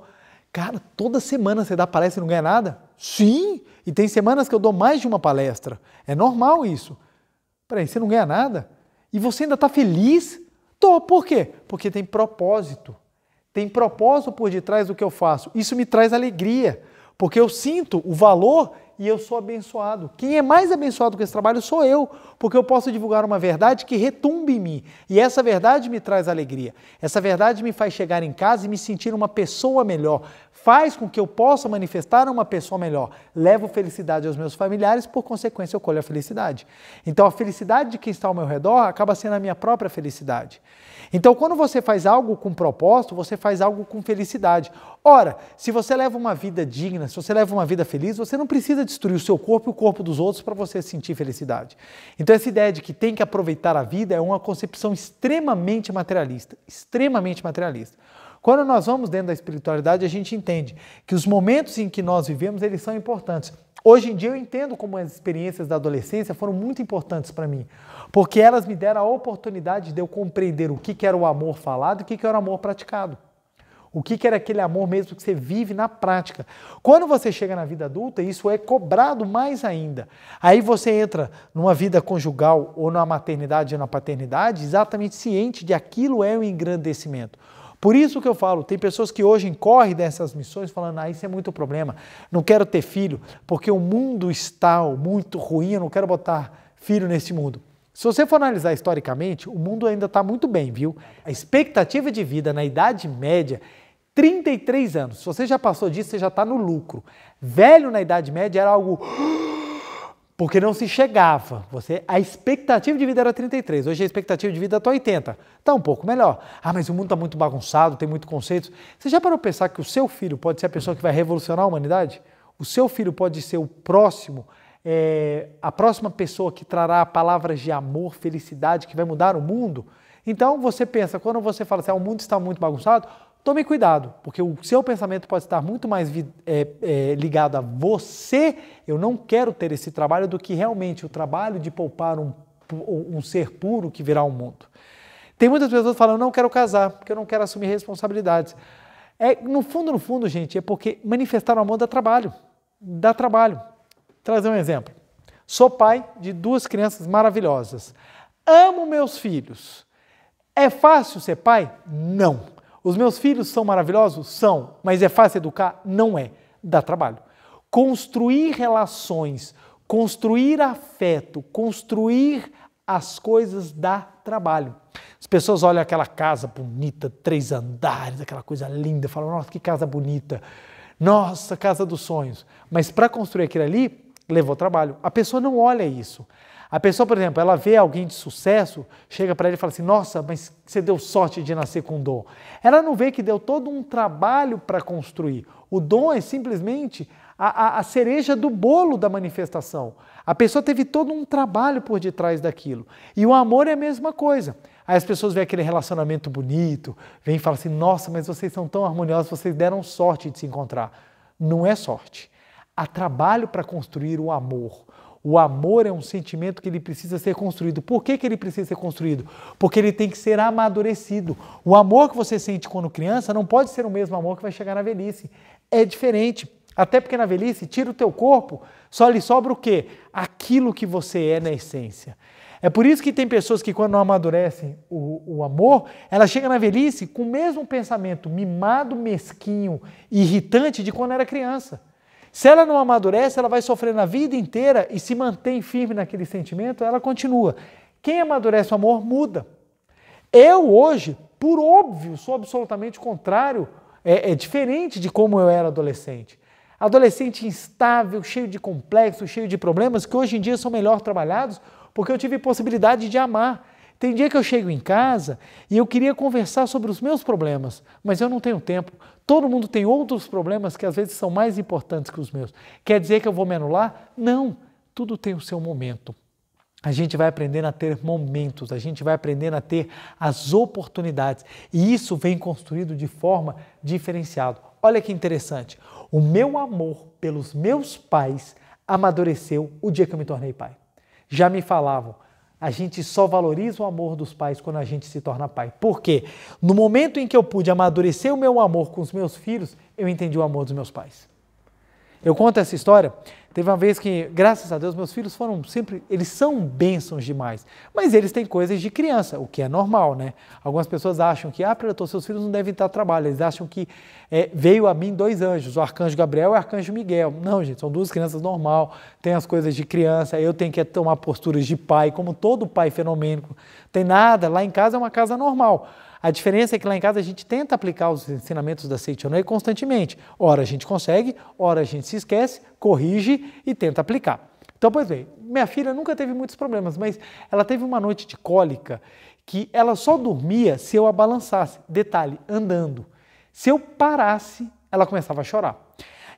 Cara, toda semana você dá palestra e não ganha nada? Sim! E tem semanas que eu dou mais de uma palestra. É normal isso. Peraí, você não ganha nada? E você ainda está feliz? Tô, por quê? Porque tem propósito. Tem propósito por detrás do que eu faço. Isso me traz alegria porque eu sinto o valor e eu sou abençoado. Quem é mais abençoado com esse trabalho sou eu, porque eu posso divulgar uma verdade que retumba em mim. E essa verdade me traz alegria. Essa verdade me faz chegar em casa e me sentir uma pessoa melhor. Faz com que eu possa manifestar uma pessoa melhor. Levo felicidade aos meus familiares, por consequência, eu colho a felicidade. Então, a felicidade de quem está ao meu redor acaba sendo a minha própria felicidade. Então, quando você faz algo com propósito, você faz algo com felicidade. Ora, se você leva uma vida digna, se você leva uma vida feliz, você não precisa destruir o seu corpo e o corpo dos outros para você sentir felicidade. Então, essa ideia de que tem que aproveitar a vida é uma concepção extremamente materialista, extremamente materialista. Quando nós vamos dentro da espiritualidade, a gente entende que os momentos em que nós vivemos, eles são importantes. Hoje em dia eu entendo como as experiências da adolescência foram muito importantes para mim, porque elas me deram a oportunidade de eu compreender o que, era o amor falado e o que, era o amor praticado. O que, era aquele amor mesmo que você vive na prática. Quando você chega na vida adulta, isso é cobrado mais ainda. Aí você entra numa vida conjugal ou na maternidade ou na paternidade exatamente ciente de aquilo é o um engrandecimento. Por isso que eu falo, tem pessoas que hoje incorrem dessas missões falando, ah, isso é muito problema, não quero ter filho, porque o mundo está muito ruim, eu não quero botar filho nesse mundo. Se você for analisar historicamente, o mundo ainda está muito bem, viu? A expectativa de vida na Idade Média, 33 anos. Se você já passou disso, você já está no lucro. Velho na Idade Média era algo porque não se chegava. Você, a expectativa de vida era 33, hoje a expectativa de vida está 80. Está um pouco melhor. Ah, mas o mundo está muito bagunçado, tem muitos conceitos. Você já parou para pensar que o seu filho pode ser a pessoa que vai revolucionar a humanidade? O seu filho pode ser o próximo, é, a próxima pessoa que trará palavras de amor, felicidade, que vai mudar o mundo? Então você pensa, quando você fala assim, ah, o mundo está muito bagunçado, tome cuidado, porque o seu pensamento pode estar muito mais é, é, ligado a você. Eu não quero ter esse trabalho do que realmente o trabalho de poupar um, um ser puro que virá ao mundo. Tem muitas pessoas falando, não quero casar, porque eu não quero assumir responsabilidades. É, no fundo, no fundo, gente, é porque manifestar o amor dá trabalho. Dá trabalho. Vou trazer um exemplo. Sou pai de duas crianças maravilhosas. Amo meus filhos. É fácil ser pai? Não. Os meus filhos são maravilhosos? São, mas é fácil educar? Não é, dá trabalho. Construir relações, construir afeto, construir as coisas dá trabalho. As pessoas olham aquela casa bonita, três andares, aquela coisa linda, falam: nossa, que casa bonita, nossa, casa dos sonhos. Mas para construir aquilo ali, levou trabalho. A pessoa não olha isso. A pessoa, por exemplo, ela vê alguém de sucesso, chega para ele e fala assim: Nossa, mas você deu sorte de nascer com dom. Ela não vê que deu todo um trabalho para construir. O dom é simplesmente a, a, a, cereja do bolo da manifestação. A pessoa teve todo um trabalho por detrás daquilo. E o amor é a mesma coisa. Aí as pessoas veem aquele relacionamento bonito, vêm e falam assim: Nossa, mas vocês são tão harmoniosos, vocês deram sorte de se encontrar. Não é sorte. Há trabalho para construir o amor o amor é um sentimento que ele precisa ser construído. Por que, que ele precisa ser construído? Porque ele tem que ser amadurecido. O amor que você sente quando criança não pode ser o mesmo amor que vai chegar na velhice. É diferente. Até porque na velhice, tira o teu corpo, só lhe sobra o quê? Aquilo que você é na essência. É por isso que tem pessoas que, quando não amadurecem o, o, amor, ela chega na velhice com o mesmo pensamento mimado, mesquinho, irritante de quando era criança. Se ela não amadurece, ela vai sofrer na vida inteira e se mantém firme naquele sentimento, ela continua. Quem amadurece o amor muda. Eu hoje, por óbvio, sou absolutamente contrário, é, é diferente de como eu era adolescente. Adolescente instável, cheio de complexos, cheio de problemas, que hoje em dia são melhor trabalhados porque eu tive possibilidade de amar. Tem dia que eu chego em casa e eu queria conversar sobre os meus problemas, mas eu não tenho tempo. Todo mundo tem outros problemas que às vezes são mais importantes que os meus. Quer dizer que eu vou me anular? Não, tudo tem o seu momento. A gente vai aprendendo a ter momentos, a gente vai aprendendo a ter as oportunidades. E isso vem construído de forma diferenciada. Olha que interessante. O meu amor pelos meus pais amadureceu o dia que eu me tornei pai. Já me falavam, a gente só valoriza o amor dos pais quando a gente se torna pai. Por quê? No momento em que eu pude amadurecer o meu amor com os meus filhos, eu entendi o amor dos meus pais. Eu conto essa história. Teve uma vez que, graças a Deus, meus filhos foram sempre. Eles são bênçãos demais. Mas eles têm coisas de criança, o que é normal, né? Algumas pessoas acham que, ah, predator, seus filhos não devem estar trabalhando. trabalho. Eles acham que é, veio a mim dois anjos, o arcanjo Gabriel e o arcanjo Miguel. Não, gente, são duas crianças normal. Tem as coisas de criança. Eu tenho que tomar posturas de pai, como todo pai fenomênico. Tem nada. Lá em casa é uma casa normal. A diferença é que lá em casa a gente tenta aplicar os ensinamentos da Seitonei constantemente. Ora a gente consegue, ora a gente se esquece, corrige e tenta aplicar. Então, pois bem, minha filha nunca teve muitos problemas, mas ela teve uma noite de cólica que ela só dormia se eu a balançasse. Detalhe, andando. Se eu parasse, ela começava a chorar.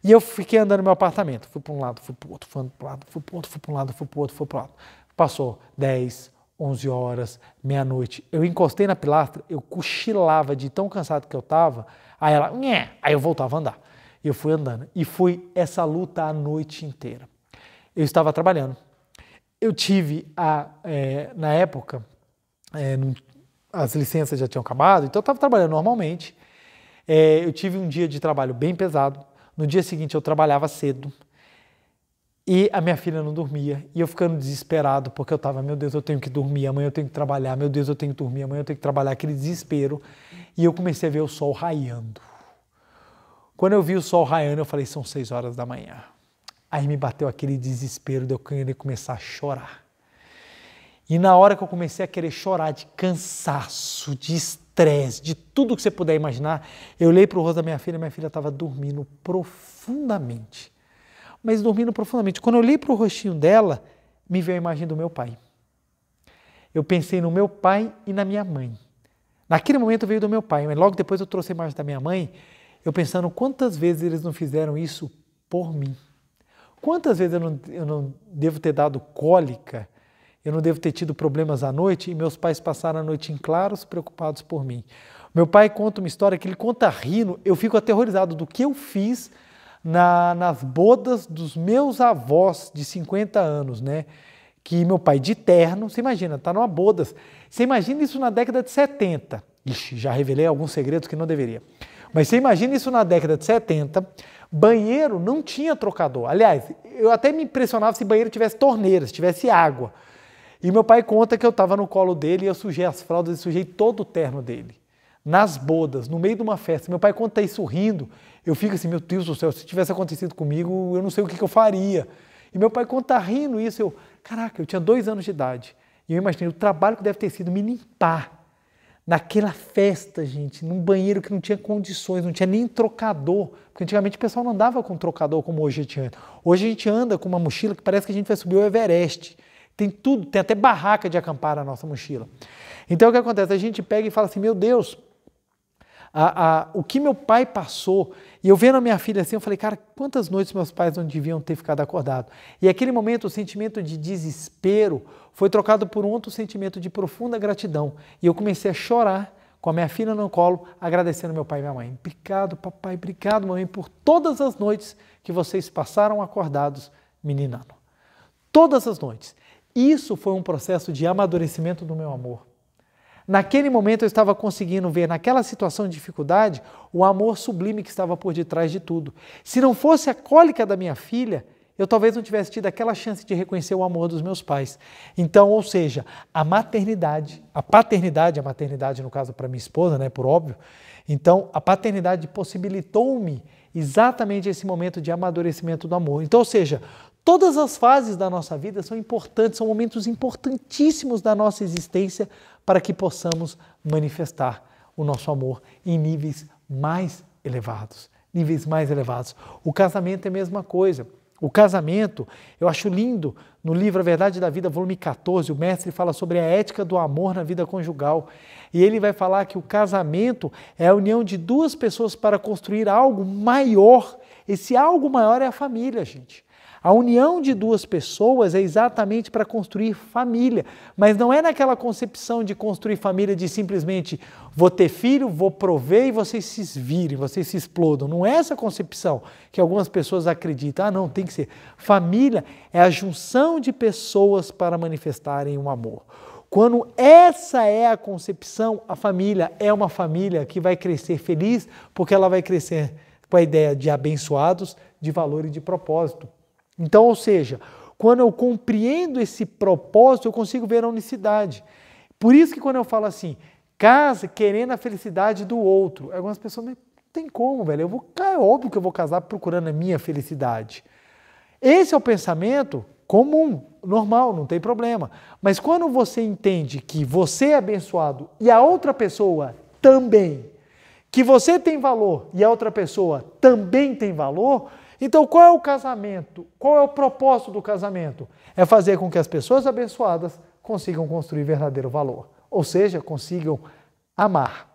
E eu fiquei andando no meu apartamento. Fui para um lado, fui para o outro, fui para um lado, fui para o outro, fui para um lado, fui para o outro, fui para o outro. Passou 10, 11 horas, meia-noite. Eu encostei na pilastra, eu cochilava de tão cansado que eu estava. Aí ela, Nhé! aí eu voltava a andar. Eu fui andando e foi essa luta a noite inteira. Eu estava trabalhando. Eu tive a é, na época é, as licenças já tinham acabado, então eu estava trabalhando normalmente. É, eu tive um dia de trabalho bem pesado. No dia seguinte eu trabalhava cedo. E a minha filha não dormia. E eu ficando desesperado, porque eu tava, meu Deus, eu tenho que dormir, amanhã eu tenho que trabalhar, meu Deus, eu tenho que dormir, amanhã eu tenho que trabalhar, aquele desespero. E eu comecei a ver o sol raiando. Quando eu vi o sol raiando, eu falei, são seis horas da manhã. Aí me bateu aquele desespero de eu querer começar a chorar. E na hora que eu comecei a querer chorar de cansaço, de estresse, de tudo que você puder imaginar, eu olhei para o rosto da minha filha, minha filha estava dormindo profundamente mas dormindo profundamente. Quando eu olhei para o rostinho dela, me veio a imagem do meu pai. Eu pensei no meu pai e na minha mãe. Naquele momento veio do meu pai, mas logo depois eu trouxe a imagem da minha mãe, eu pensando quantas vezes eles não fizeram isso por mim. Quantas vezes eu não, eu não devo ter dado cólica, eu não devo ter tido problemas à noite e meus pais passaram a noite em claros, preocupados por mim. Meu pai conta uma história que ele conta rindo, eu fico aterrorizado do que eu fiz na, nas bodas dos meus avós de 50 anos, né? Que meu pai de terno, você imagina, tá numa bodas. Você imagina isso na década de 70. Ixi, já revelei alguns segredos que não deveria. Mas você imagina isso na década de 70, banheiro não tinha trocador. Aliás, eu até me impressionava se banheiro tivesse torneira, se tivesse água. E meu pai conta que eu estava no colo dele e eu sujei as fraldas e sujei todo o terno dele nas bodas, no meio de uma festa. Meu pai conta isso rindo. Eu fico assim, meu Deus do céu, se tivesse acontecido comigo, eu não sei o que, que eu faria. E meu pai conta rindo isso. Eu, caraca, eu tinha dois anos de idade. E eu imaginei o trabalho que deve ter sido me limpar naquela festa, gente, num banheiro que não tinha condições, não tinha nem trocador. Porque antigamente o pessoal não andava com trocador como hoje a gente anda. Hoje a gente anda com uma mochila que parece que a gente vai subir o Everest. Tem tudo, tem até barraca de acampar na nossa mochila. Então o que acontece? A gente pega e fala assim: meu Deus, a, a, o que meu pai passou. E eu vendo a minha filha assim, eu falei, cara, quantas noites meus pais não deviam ter ficado acordados? E aquele momento, o sentimento de desespero foi trocado por um outro sentimento de profunda gratidão. E eu comecei a chorar com a minha filha no colo, agradecendo meu pai e minha mãe. Obrigado, papai, obrigado, mamãe, por todas as noites que vocês passaram acordados, meninando. Todas as noites. Isso foi um processo de amadurecimento do meu amor. Naquele momento eu estava conseguindo ver, naquela situação de dificuldade, o amor sublime que estava por detrás de tudo. Se não fosse a cólica da minha filha, eu talvez não tivesse tido aquela chance de reconhecer o amor dos meus pais. Então, ou seja, a maternidade, a paternidade, a maternidade no caso para minha esposa, né, por óbvio. Então, a paternidade possibilitou-me exatamente esse momento de amadurecimento do amor. Então, ou seja, todas as fases da nossa vida são importantes, são momentos importantíssimos da nossa existência para que possamos manifestar o nosso amor em níveis mais elevados, níveis mais elevados. O casamento é a mesma coisa. O casamento, eu acho lindo, no livro A Verdade da Vida, volume 14, o mestre fala sobre a ética do amor na vida conjugal. E ele vai falar que o casamento é a união de duas pessoas para construir algo maior. Esse algo maior é a família, gente. A união de duas pessoas é exatamente para construir família, mas não é naquela concepção de construir família de simplesmente vou ter filho, vou prover e vocês se virem, vocês se explodam. Não é essa concepção que algumas pessoas acreditam. Ah, não, tem que ser. Família é a junção de pessoas para manifestarem o um amor. Quando essa é a concepção, a família é uma família que vai crescer feliz, porque ela vai crescer com a ideia de abençoados, de valor e de propósito. Então, ou seja, quando eu compreendo esse propósito, eu consigo ver a unicidade. Por isso que quando eu falo assim, casa querendo a felicidade do outro, algumas pessoas não tem como, velho. Eu vou, é óbvio que eu vou casar procurando a minha felicidade. Esse é o pensamento comum, normal, não tem problema. Mas quando você entende que você é abençoado e a outra pessoa também, que você tem valor e a outra pessoa também tem valor, então, qual é o casamento? Qual é o propósito do casamento? É fazer com que as pessoas abençoadas consigam construir verdadeiro valor, ou seja, consigam amar.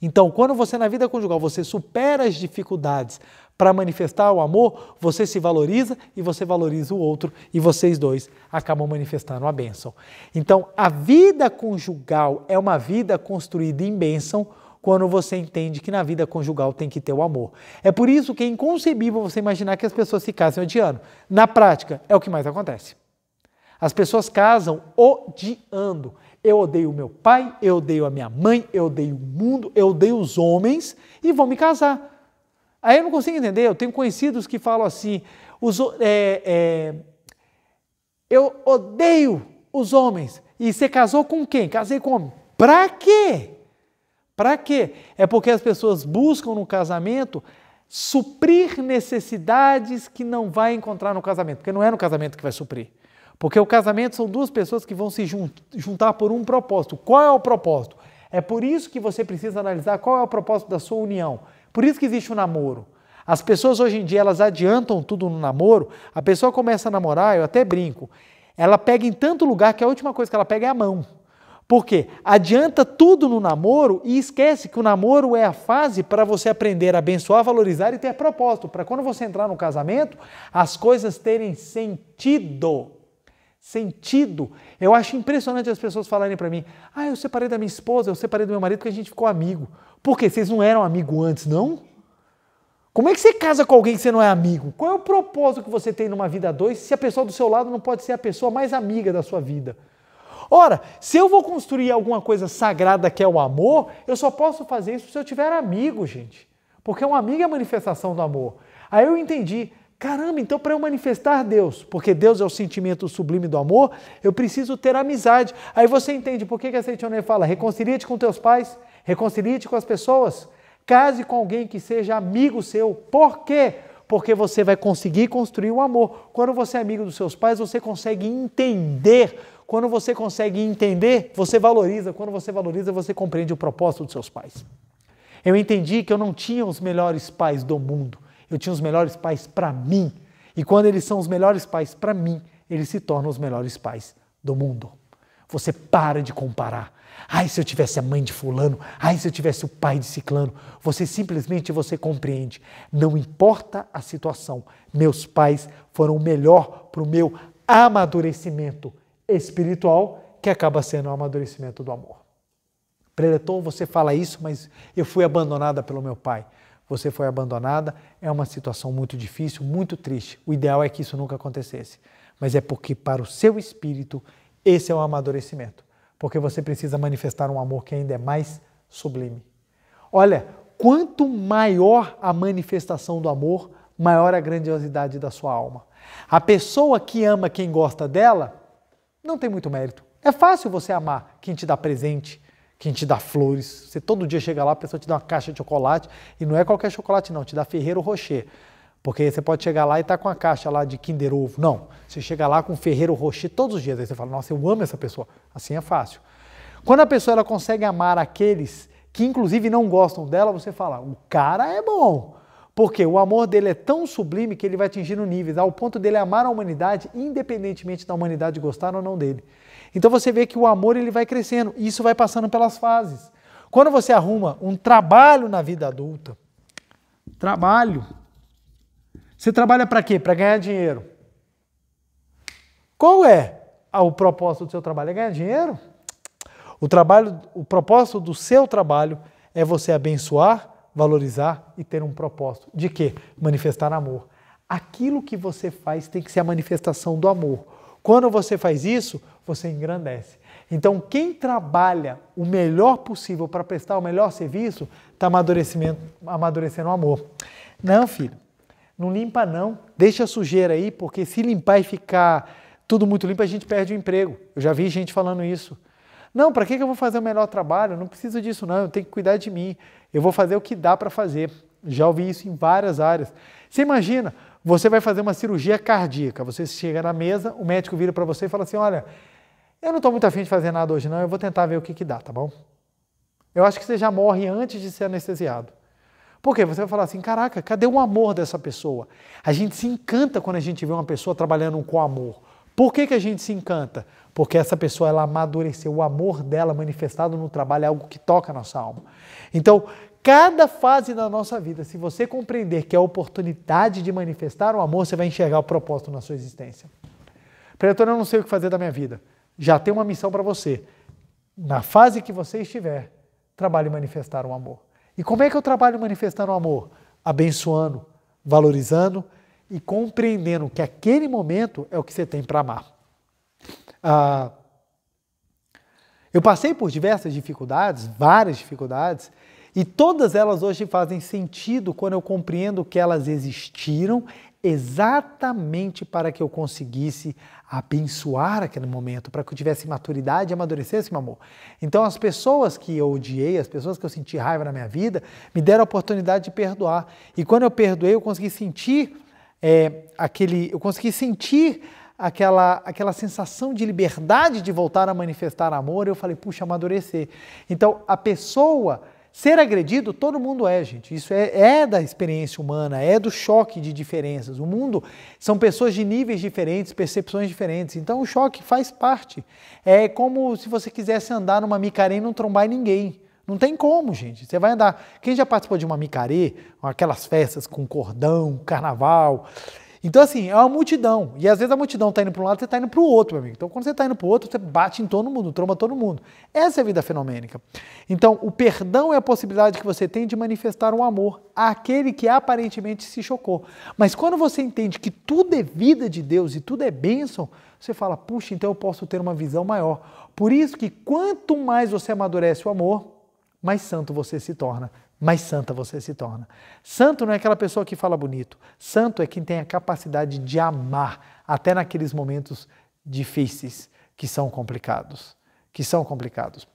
Então, quando você na vida conjugal você supera as dificuldades para manifestar o amor, você se valoriza e você valoriza o outro e vocês dois acabam manifestando a bênção. Então, a vida conjugal é uma vida construída em bênção quando você entende que na vida conjugal tem que ter o amor. É por isso que é inconcebível você imaginar que as pessoas se casem odiando. Na prática, é o que mais acontece. As pessoas casam odiando. Eu odeio meu pai, eu odeio a minha mãe, eu odeio o mundo, eu odeio os homens e vão me casar. Aí eu não consigo entender. Eu tenho conhecidos que falam assim: os, é, é, eu odeio os homens. E você casou com quem? Casei com homem. Pra quê? Para quê? É porque as pessoas buscam no casamento suprir necessidades que não vai encontrar no casamento, porque não é no casamento que vai suprir. Porque o casamento são duas pessoas que vão se juntar por um propósito. Qual é o propósito? É por isso que você precisa analisar qual é o propósito da sua união. Por isso que existe o um namoro. As pessoas hoje em dia, elas adiantam tudo no namoro. A pessoa começa a namorar, eu até brinco, ela pega em tanto lugar que a última coisa que ela pega é a mão. Porque adianta tudo no namoro e esquece que o namoro é a fase para você aprender a abençoar, valorizar e ter propósito, para quando você entrar no casamento, as coisas terem sentido. Sentido. Eu acho impressionante as pessoas falarem para mim: "Ah, eu separei da minha esposa, eu separei do meu marido porque a gente ficou amigo". Por quê? Vocês não eram amigo antes, não? Como é que você casa com alguém que você não é amigo? Qual é o propósito que você tem numa vida a dois se a pessoa do seu lado não pode ser a pessoa mais amiga da sua vida? Ora, se eu vou construir alguma coisa sagrada que é o amor, eu só posso fazer isso se eu tiver amigo, gente. Porque um amigo é a manifestação do amor. Aí eu entendi, caramba, então para eu manifestar Deus, porque Deus é o sentimento sublime do amor, eu preciso ter amizade. Aí você entende por que, que a Seitonê fala, reconcilia-te com teus pais, reconcilia-te com as pessoas, case com alguém que seja amigo seu. Por quê? porque você vai conseguir construir o amor. Quando você é amigo dos seus pais, você consegue entender quando você consegue entender, você valoriza. Quando você valoriza, você compreende o propósito dos seus pais. Eu entendi que eu não tinha os melhores pais do mundo. Eu tinha os melhores pais para mim. E quando eles são os melhores pais para mim, eles se tornam os melhores pais do mundo. Você para de comparar. Ai, se eu tivesse a mãe de fulano, ai, se eu tivesse o pai de ciclano. Você simplesmente você compreende. Não importa a situação. Meus pais foram o melhor para o meu amadurecimento espiritual que acaba sendo o amadurecimento do amor. Preletor, você fala isso, mas eu fui abandonada pelo meu pai. Você foi abandonada, é uma situação muito difícil, muito triste. O ideal é que isso nunca acontecesse. Mas é porque, para o seu espírito, esse é o um amadurecimento. Porque você precisa manifestar um amor que ainda é mais sublime. Olha, quanto maior a manifestação do amor, maior a grandiosidade da sua alma. A pessoa que ama quem gosta dela não tem muito mérito. É fácil você amar quem te dá presente, quem te dá flores. Você todo dia chega lá, a pessoa te dá uma caixa de chocolate, e não é qualquer chocolate, não, te dá Ferreiro Rocher. Porque você pode chegar lá e tá com a caixa lá de Kinder Ovo. Não, você chega lá com Ferreiro Rocher todos os dias. Aí você fala, nossa, eu amo essa pessoa. Assim é fácil. Quando a pessoa ela consegue amar aqueles que inclusive não gostam dela, você fala, o cara é bom. Porque o amor dele é tão sublime que ele vai atingindo níveis, ao ponto dele amar a humanidade, independentemente da humanidade gostar ou não dele. Então você vê que o amor ele vai crescendo, e isso vai passando pelas fases. Quando você arruma um trabalho na vida adulta, trabalho. Você trabalha para quê? Para ganhar dinheiro. Qual é o propósito do seu trabalho? É ganhar dinheiro? O trabalho, o propósito do seu trabalho é você abençoar valorizar e ter um propósito. De quê? Manifestar amor. Aquilo que você faz tem que ser a manifestação do amor. Quando você faz isso, você engrandece. Então, quem trabalha o melhor possível para prestar o melhor serviço, está amadurecendo o amor. Não, filho, não limpa não. Deixa a sujeira aí, porque se limpar e ficar tudo muito limpo, a gente perde o emprego. Eu já vi gente falando isso. Não, para que, que eu vou fazer o melhor trabalho? Não preciso disso, não. Eu tenho que cuidar de mim. Eu vou fazer o que dá para fazer. Já ouvi isso em várias áreas. Você imagina, você vai fazer uma cirurgia cardíaca. Você chega na mesa, o médico vira para você e fala assim: Olha, eu não estou muito afim de fazer nada hoje, não. Eu vou tentar ver o que, que dá, tá bom? Eu acho que você já morre antes de ser anestesiado. Por quê? você vai falar assim: caraca, cadê o amor dessa pessoa? A gente se encanta quando a gente vê uma pessoa trabalhando com amor. Por que, que a gente se encanta? Porque essa pessoa ela amadureceu, o amor dela manifestado no trabalho é algo que toca a nossa alma. Então, cada fase da nossa vida, se você compreender que é a oportunidade de manifestar o amor, você vai enxergar o propósito na sua existência. Pretor, eu não sei o que fazer da minha vida. Já tem uma missão para você. Na fase que você estiver, trabalhe manifestar o amor. E como é que eu trabalho manifestando o amor? Abençoando, valorizando e compreendendo que aquele momento é o que você tem para amar. Ah, eu passei por diversas dificuldades, várias dificuldades, e todas elas hoje fazem sentido quando eu compreendo que elas existiram exatamente para que eu conseguisse abençoar aquele momento, para que eu tivesse maturidade e amadurecesse, meu amor. Então, as pessoas que eu odiei, as pessoas que eu senti raiva na minha vida, me deram a oportunidade de perdoar. E quando eu perdoei, eu consegui sentir é, aquele, eu consegui sentir aquela, aquela sensação de liberdade de voltar a manifestar amor, eu falei, puxa, amadurecer. Então, a pessoa ser agredido, todo mundo é, gente. Isso é, é da experiência humana, é do choque de diferenças. O mundo são pessoas de níveis diferentes, percepções diferentes. Então, o choque faz parte. É como se você quisesse andar numa micarena e não trombar ninguém. Não tem como, gente. Você vai andar. Quem já participou de uma micarê, aquelas festas com cordão, carnaval. Então, assim, é uma multidão. E às vezes a multidão está indo para um lado, você está indo para o outro, meu amigo. Então, quando você está indo para o outro, você bate em todo mundo, tromba todo mundo. Essa é a vida fenomênica. Então, o perdão é a possibilidade que você tem de manifestar um amor àquele que aparentemente se chocou. Mas quando você entende que tudo é vida de Deus e tudo é bênção, você fala, puxa, então eu posso ter uma visão maior. Por isso que quanto mais você amadurece o amor, mais santo você se torna, mais santa você se torna. Santo não é aquela pessoa que fala bonito. Santo é quem tem a capacidade de amar até naqueles momentos difíceis que são complicados, que são complicados.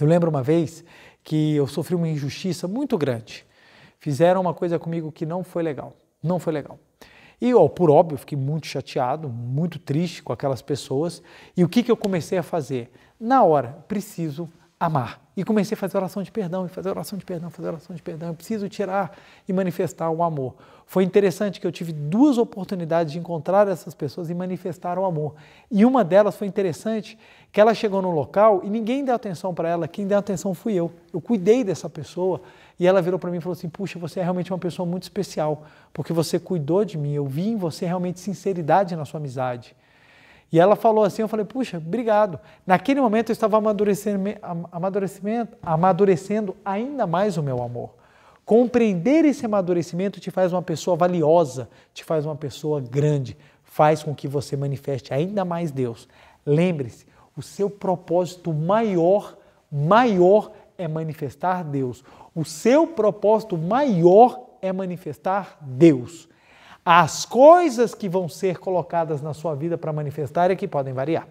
Eu lembro uma vez que eu sofri uma injustiça muito grande. Fizeram uma coisa comigo que não foi legal, não foi legal. E, ó, por óbvio, fiquei muito chateado, muito triste com aquelas pessoas. E o que, que eu comecei a fazer? Na hora, preciso amar. E comecei a fazer oração de perdão, e fazer oração de perdão, fazer oração de perdão. Eu preciso tirar e manifestar o amor. Foi interessante que eu tive duas oportunidades de encontrar essas pessoas e manifestar o amor. E uma delas foi interessante que ela chegou no local e ninguém deu atenção para ela. Quem deu atenção fui eu. Eu cuidei dessa pessoa e ela virou para mim e falou assim: Puxa, você é realmente uma pessoa muito especial, porque você cuidou de mim. Eu vi em você realmente sinceridade na sua amizade. E ela falou assim, eu falei, puxa, obrigado. Naquele momento eu estava amadurecendo, amadurecimento, amadurecendo ainda mais o meu amor. Compreender esse amadurecimento te faz uma pessoa valiosa, te faz uma pessoa grande, faz com que você manifeste ainda mais Deus. Lembre-se, o seu propósito maior, maior é manifestar Deus. O seu propósito maior é manifestar Deus. As coisas que vão ser colocadas na sua vida para manifestar é que podem variar.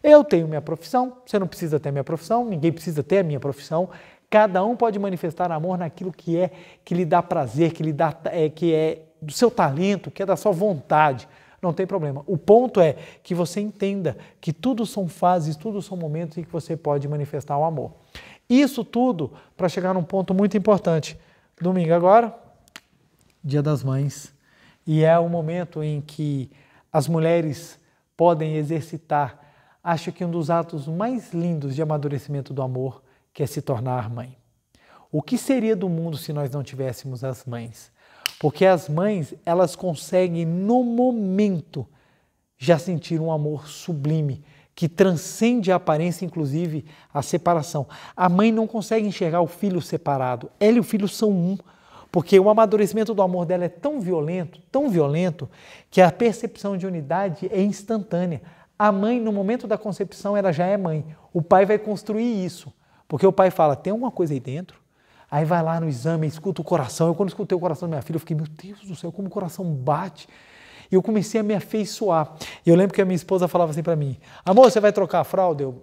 Eu tenho minha profissão, você não precisa ter minha profissão, ninguém precisa ter a minha profissão. Cada um pode manifestar amor naquilo que é, que lhe dá prazer, que lhe dá, é, que é do seu talento, que é da sua vontade. Não tem problema. O ponto é que você entenda que tudo são fases, tudo são momentos em que você pode manifestar o amor. Isso tudo para chegar num ponto muito importante. Domingo agora, Dia das Mães. E é o momento em que as mulheres podem exercitar, acho que um dos atos mais lindos de amadurecimento do amor, que é se tornar mãe. O que seria do mundo se nós não tivéssemos as mães? Porque as mães, elas conseguem no momento já sentir um amor sublime que transcende a aparência, inclusive a separação. A mãe não consegue enxergar o filho separado. Ela e o filho são um. Porque o amadurecimento do amor dela é tão violento, tão violento, que a percepção de unidade é instantânea. A mãe, no momento da concepção, ela já é mãe. O pai vai construir isso. Porque o pai fala: tem alguma coisa aí dentro? Aí vai lá no exame, escuta o coração. Eu, quando escutei o coração da minha filha, eu fiquei: meu Deus do céu, como o coração bate. E eu comecei a me afeiçoar. E eu lembro que a minha esposa falava assim para mim: amor, você vai trocar a fralda? Eu,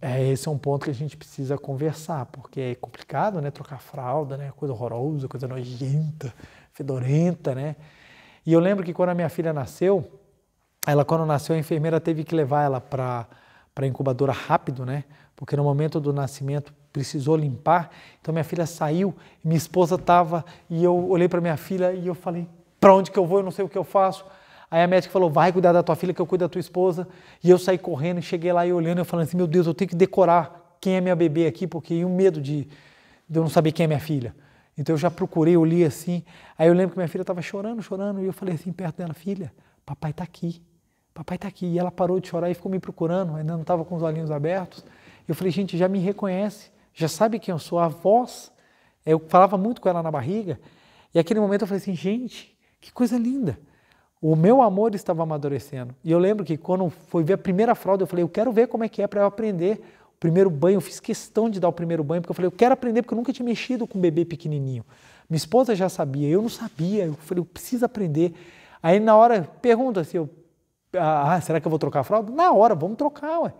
é, esse é um ponto que a gente precisa conversar, porque é complicado, né? Trocar fralda, né? Coisa horrorosa, coisa nojenta, fedorenta, né? E eu lembro que quando a minha filha nasceu, ela quando nasceu a enfermeira teve que levar ela para para incubadora rápido, né? Porque no momento do nascimento precisou limpar. Então minha filha saiu, minha esposa estava e eu olhei para minha filha e eu falei: "Para onde que eu vou? Eu não sei o que eu faço". Aí a médica falou: vai cuidar da tua filha, que eu cuido da tua esposa. E eu saí correndo, cheguei lá e olhando, eu falando assim: meu Deus, eu tenho que decorar quem é minha bebê aqui, porque eu medo de, de eu não saber quem é minha filha. Então eu já procurei, eu li assim. Aí eu lembro que minha filha estava chorando, chorando, e eu falei assim perto dela: filha, papai está aqui, papai está aqui. E ela parou de chorar e ficou me procurando, ainda não estava com os olhinhos abertos. Eu falei: gente, já me reconhece, já sabe quem eu sou, a voz. Eu falava muito com ela na barriga. E aquele momento eu falei assim: gente, que coisa linda. O meu amor estava amadurecendo. E eu lembro que quando foi ver a primeira fralda, eu falei, eu quero ver como é que é para eu aprender. O primeiro banho, eu fiz questão de dar o primeiro banho, porque eu falei, eu quero aprender, porque eu nunca tinha mexido com um bebê pequenininho. Minha esposa já sabia, eu não sabia. Eu falei, eu preciso aprender. Aí na hora, pergunta se eu, ah, ah será que eu vou trocar a fralda? Na hora, vamos trocar, ué.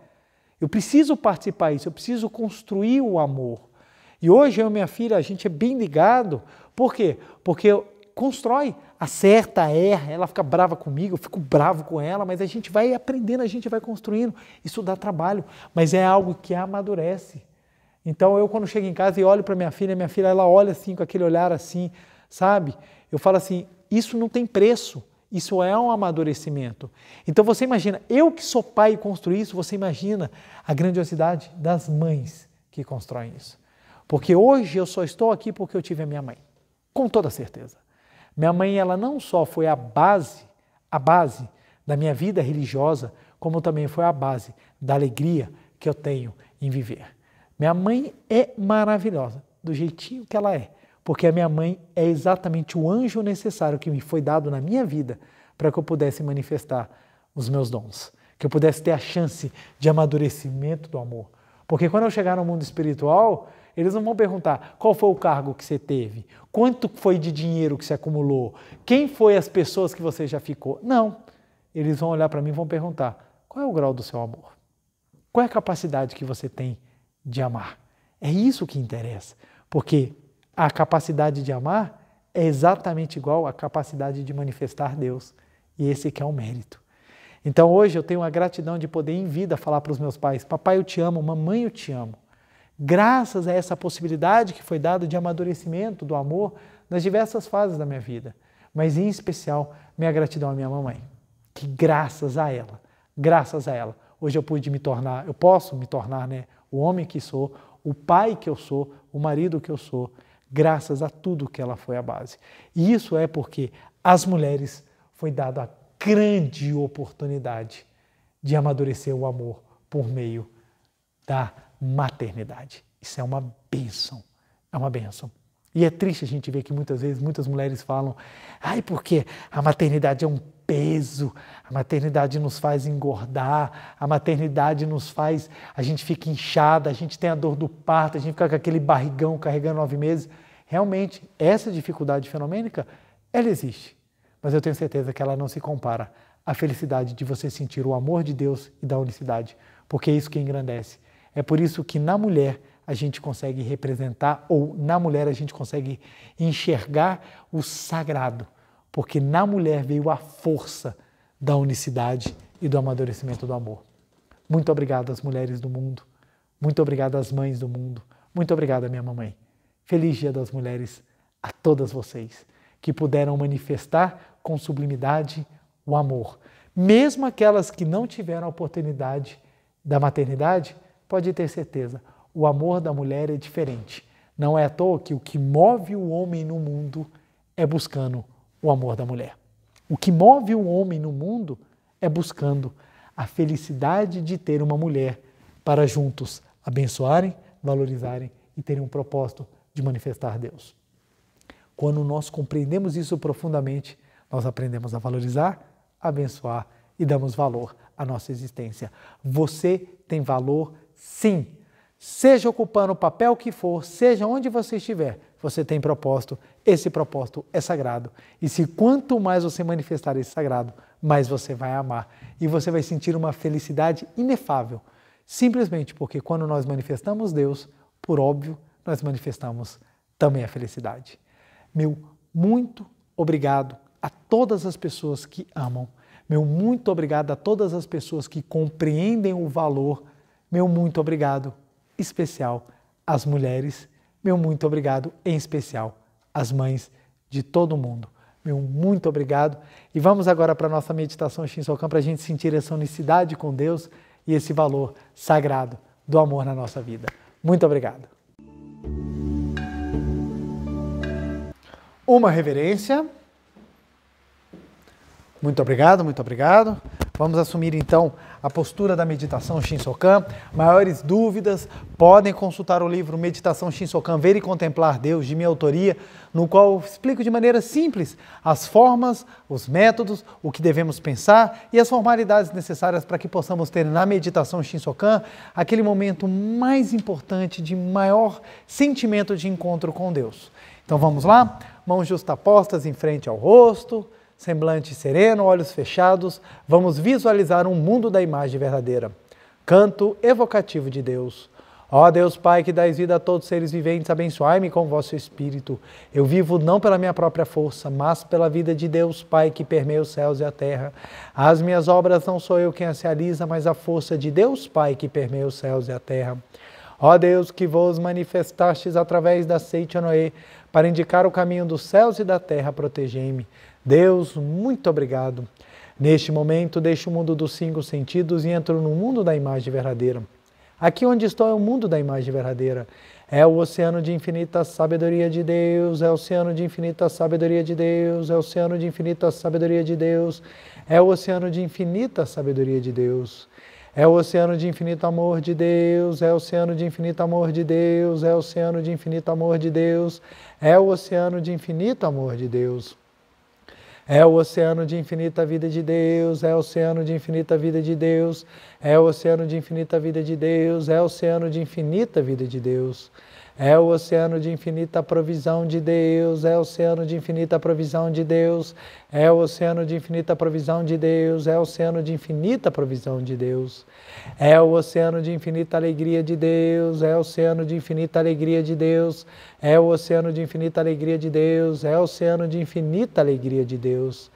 Eu preciso participar disso, eu preciso construir o amor. E hoje eu e minha filha, a gente é bem ligado. Por quê? Porque constrói, acerta, erra, ela fica brava comigo, eu fico bravo com ela, mas a gente vai aprendendo, a gente vai construindo. Isso dá trabalho, mas é algo que amadurece. Então eu quando chego em casa e olho para minha filha, minha filha ela olha assim com aquele olhar assim, sabe? Eu falo assim, isso não tem preço. Isso é um amadurecimento. Então você imagina, eu que sou pai e construí isso, você imagina a grandiosidade das mães que constroem isso. Porque hoje eu só estou aqui porque eu tive a minha mãe, com toda certeza. Minha mãe, ela não só foi a base, a base da minha vida religiosa, como também foi a base da alegria que eu tenho em viver. Minha mãe é maravilhosa, do jeitinho que ela é, porque a minha mãe é exatamente o anjo necessário que me foi dado na minha vida para que eu pudesse manifestar os meus dons, que eu pudesse ter a chance de amadurecimento do amor. Porque quando eu chegar no mundo espiritual, eles não vão perguntar qual foi o cargo que você teve, quanto foi de dinheiro que você acumulou, quem foi as pessoas que você já ficou. Não. Eles vão olhar para mim e vão perguntar: qual é o grau do seu amor? Qual é a capacidade que você tem de amar? É isso que interessa, porque a capacidade de amar é exatamente igual à capacidade de manifestar Deus, e esse que é o mérito. Então hoje eu tenho a gratidão de poder em vida falar para os meus pais: papai, eu te amo, mamãe, eu te amo graças a essa possibilidade que foi dada de amadurecimento do amor nas diversas fases da minha vida. Mas em especial, minha gratidão à minha mamãe, que graças a ela, graças a ela, hoje eu pude me tornar, eu posso me tornar, né, o homem que sou, o pai que eu sou, o marido que eu sou, graças a tudo que ela foi a base. E isso é porque às mulheres foi dada a grande oportunidade de amadurecer o amor por meio da maternidade. Isso é uma bênção. É uma bênção. E é triste a gente ver que muitas vezes muitas mulheres falam: ai, porque a maternidade é um peso, a maternidade nos faz engordar, a maternidade nos faz. a gente fica inchada, a gente tem a dor do parto, a gente fica com aquele barrigão carregando nove meses. Realmente, essa dificuldade fenomênica, ela existe. Mas eu tenho certeza que ela não se compara à felicidade de você sentir o amor de Deus e da unicidade, porque é isso que engrandece é por isso que na mulher a gente consegue representar, ou na mulher a gente consegue enxergar o sagrado, porque na mulher veio a força da unicidade e do amadurecimento do amor. Muito obrigado às mulheres do mundo, muito obrigado às mães do mundo, muito obrigado à minha mamãe. Feliz Dia das Mulheres a todas vocês que puderam manifestar com sublimidade o amor. Mesmo aquelas que não tiveram a oportunidade da maternidade, Pode ter certeza, o amor da mulher é diferente. Não é à toa que o que move o homem no mundo é buscando o amor da mulher. O que move o homem no mundo é buscando a felicidade de ter uma mulher para juntos abençoarem, valorizarem e terem um propósito de manifestar Deus. Quando nós compreendemos isso profundamente, nós aprendemos a valorizar, abençoar e damos valor à nossa existência. Você tem valor, Sim, seja ocupando o papel que for, seja onde você estiver, você tem propósito, esse propósito é sagrado. E se quanto mais você manifestar esse sagrado, mais você vai amar e você vai sentir uma felicidade inefável. Simplesmente porque quando nós manifestamos Deus, por óbvio, nós manifestamos também a felicidade. Meu muito obrigado a todas as pessoas que amam. Meu muito obrigado a todas as pessoas que compreendem o valor meu muito obrigado especial às mulheres, meu muito obrigado em especial às mães de todo mundo. Meu muito obrigado. E vamos agora para a nossa meditação Shinsokan para a gente sentir essa unicidade com Deus e esse valor sagrado do amor na nossa vida. Muito obrigado. Uma reverência. Muito obrigado, muito obrigado. Vamos assumir então a postura da meditação Shinsokan. Maiores dúvidas, podem consultar o livro Meditação Shinsokan Ver e Contemplar Deus, de minha autoria, no qual eu explico de maneira simples as formas, os métodos, o que devemos pensar e as formalidades necessárias para que possamos ter na meditação Shinsokan aquele momento mais importante de maior sentimento de encontro com Deus. Então vamos lá? Mãos justapostas em frente ao rosto semblante sereno, olhos fechados, vamos visualizar um mundo da imagem verdadeira. Canto evocativo de Deus. Ó Deus Pai, que dais vida a todos os seres viventes, abençoai-me com o vosso Espírito. Eu vivo não pela minha própria força, mas pela vida de Deus Pai, que permeia os céus e a terra. As minhas obras não sou eu quem as realiza, mas a força de Deus Pai, que permeia os céus e a terra. Ó Deus, que vos manifestastes através da seite Noé, para indicar o caminho dos céus e da terra, protegei-me Deus, muito obrigado. Neste momento, deixo o mundo dos cinco sentidos e entro no mundo da imagem verdadeira. Aqui onde estou é o mundo da imagem verdadeira. É o oceano de infinita sabedoria de Deus, é o oceano de infinita sabedoria de Deus, é o oceano de infinita sabedoria de Deus, é o oceano de infinita sabedoria de Deus. É o oceano de infinito amor de Deus, é o oceano de infinito amor de Deus, é o oceano de infinito amor de Deus, é o oceano de infinito amor de Deus. É o oceano de infinita vida de Deus, é o oceano de infinita vida de Deus, é o oceano de infinita vida de Deus, é o oceano de infinita vida de Deus. É é o oceano de infinita provisão de Deus, é o oceano de infinita provisão de Deus, é o oceano de infinita provisão de Deus, é o oceano de infinita provisão de Deus. É o oceano de infinita alegria de Deus, é o oceano de infinita alegria de Deus, é o oceano de infinita alegria de Deus, é o oceano de infinita alegria de Deus.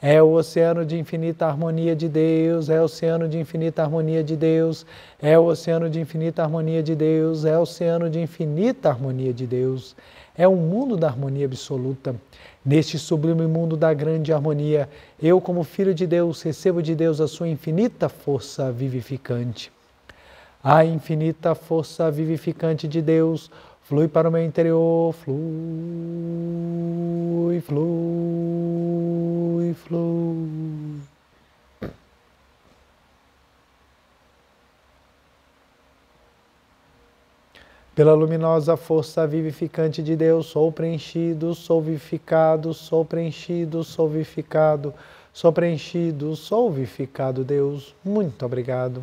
É o oceano de infinita harmonia de Deus, é o oceano de infinita harmonia de Deus, é o oceano de infinita harmonia de Deus, é o oceano de infinita harmonia de Deus. É um mundo da harmonia absoluta. Neste sublime mundo da grande harmonia, eu, como filho de Deus, recebo de Deus a sua infinita força vivificante. A infinita força vivificante de Deus flui para o meu interior, flui, flui, flui. Pela luminosa força vivificante de Deus, sou preenchido, sou vivificado, sou preenchido, sou vivificado, sou preenchido, sou vivificado, Deus. Muito obrigado.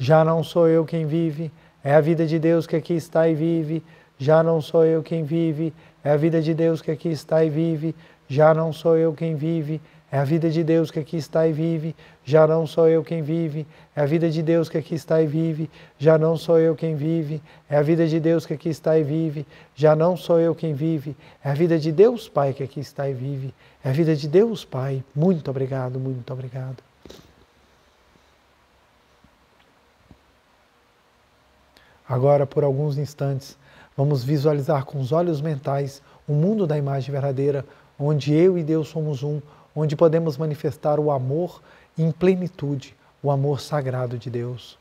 Já não sou eu quem vive, é a vida de Deus que aqui está e vive. Já não sou eu quem vive, é a vida de Deus que aqui está e vive. Já não sou eu quem vive, é a vida de Deus que aqui está e vive. Já não sou eu quem vive, é a vida de Deus que aqui está e vive. Já não sou eu quem vive, é a vida de Deus que aqui está e vive. Já não sou eu quem vive, é a vida de Deus Pai que aqui está e vive. É a vida de Deus Pai. Muito obrigado, muito obrigado. Agora, por alguns instantes, vamos visualizar com os olhos mentais o mundo da imagem verdadeira, onde eu e Deus somos um, onde podemos manifestar o amor em plenitude, o amor sagrado de Deus.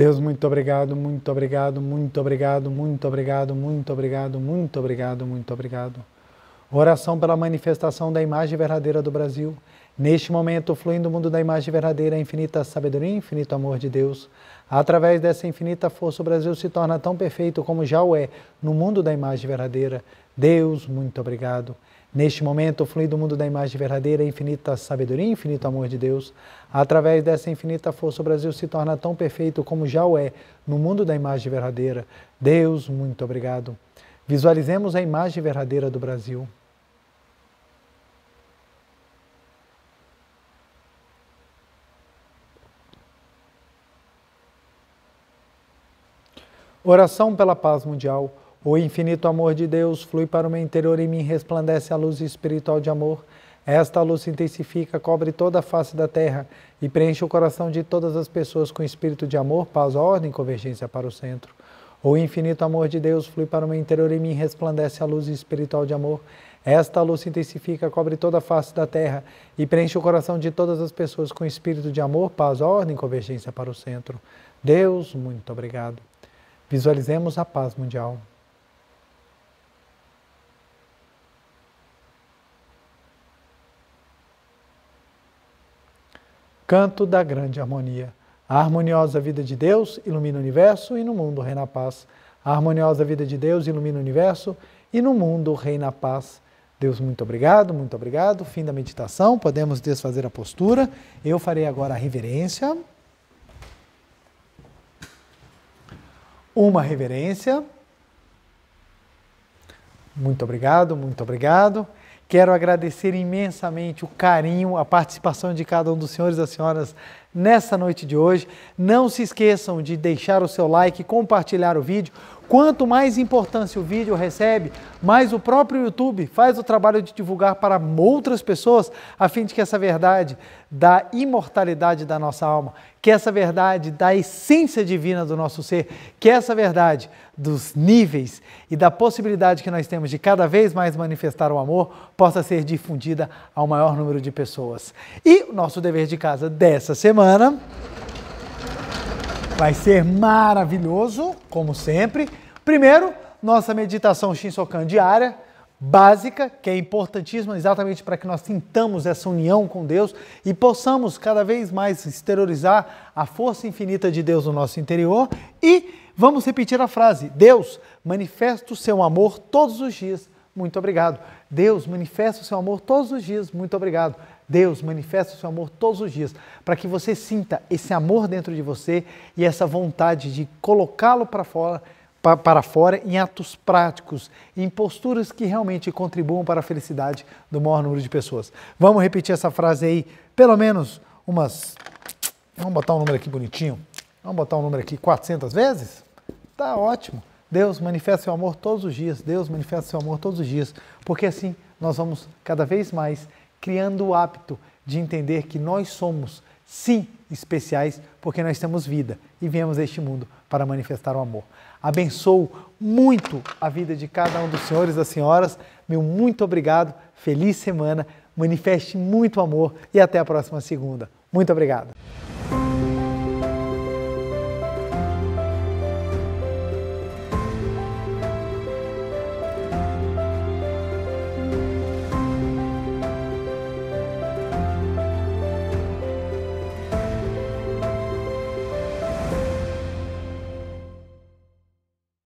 Deus, muito obrigado, muito obrigado, muito obrigado, muito obrigado, muito obrigado, muito obrigado, muito obrigado. Oração pela manifestação da imagem verdadeira do Brasil. Neste momento, fluindo o mundo da imagem verdadeira, a infinita sabedoria e infinito amor de Deus. Através dessa infinita força, o Brasil se torna tão perfeito como já o é no mundo da imagem verdadeira. Deus, muito obrigado. Neste momento, fluindo o mundo da imagem verdadeira, a infinita sabedoria e infinito amor de Deus. Através dessa infinita força, o Brasil se torna tão perfeito como já o é no mundo da imagem verdadeira. Deus, muito obrigado. Visualizemos a imagem verdadeira do Brasil. Oração pela paz mundial. O infinito amor de Deus flui para o meu interior e me resplandece a luz espiritual de amor esta luz se intensifica, cobre toda a face da terra e preenche o coração de todas as pessoas com espírito de amor, paz, ordem e convergência para o centro. O infinito amor de Deus flui para o meu interior e em mim resplandece a luz espiritual de amor. Esta luz se intensifica, cobre toda a face da terra e preenche o coração de todas as pessoas com espírito de amor, paz, ordem e convergência para o centro. Deus, muito obrigado. Visualizemos a paz mundial. Canto da Grande Harmonia. A harmoniosa vida de Deus ilumina o universo e no mundo reina a paz. A harmoniosa vida de Deus ilumina o universo e no mundo reina a paz. Deus, muito obrigado, muito obrigado. Fim da meditação, podemos desfazer a postura. Eu farei agora a reverência. Uma reverência. Muito obrigado, muito obrigado. Quero agradecer imensamente o carinho, a participação de cada um dos senhores e das senhoras nessa noite de hoje. Não se esqueçam de deixar o seu like, compartilhar o vídeo. Quanto mais importância o vídeo recebe, mais o próprio YouTube faz o trabalho de divulgar para outras pessoas, a fim de que essa verdade da imortalidade da nossa alma, que essa verdade da essência divina do nosso ser, que essa verdade dos níveis e da possibilidade que nós temos de cada vez mais manifestar o amor possa ser difundida ao maior número de pessoas. E o nosso dever de casa dessa semana semana. Vai ser maravilhoso, como sempre. Primeiro, nossa meditação Shinsokan diária, básica, que é importantíssima exatamente para que nós sintamos essa união com Deus e possamos cada vez mais exteriorizar a força infinita de Deus no nosso interior. E vamos repetir a frase: Deus, manifesta o seu amor todos os dias. Muito obrigado. Deus, manifesta o seu amor todos os dias. Muito obrigado. Deus manifesta o seu amor todos os dias, para que você sinta esse amor dentro de você e essa vontade de colocá-lo para fora, para fora em atos práticos, em posturas que realmente contribuam para a felicidade do maior número de pessoas. Vamos repetir essa frase aí, pelo menos umas. Vamos botar um número aqui bonitinho. Vamos botar um número aqui 400 vezes? Tá ótimo. Deus manifesta seu amor todos os dias. Deus manifesta seu amor todos os dias, porque assim nós vamos cada vez mais criando o hábito de entender que nós somos, sim, especiais, porque nós temos vida e viemos a este mundo para manifestar o amor. Abençoo muito a vida de cada um dos senhores e das senhoras. Meu muito obrigado, feliz semana, manifeste muito amor e até a próxima segunda. Muito obrigado.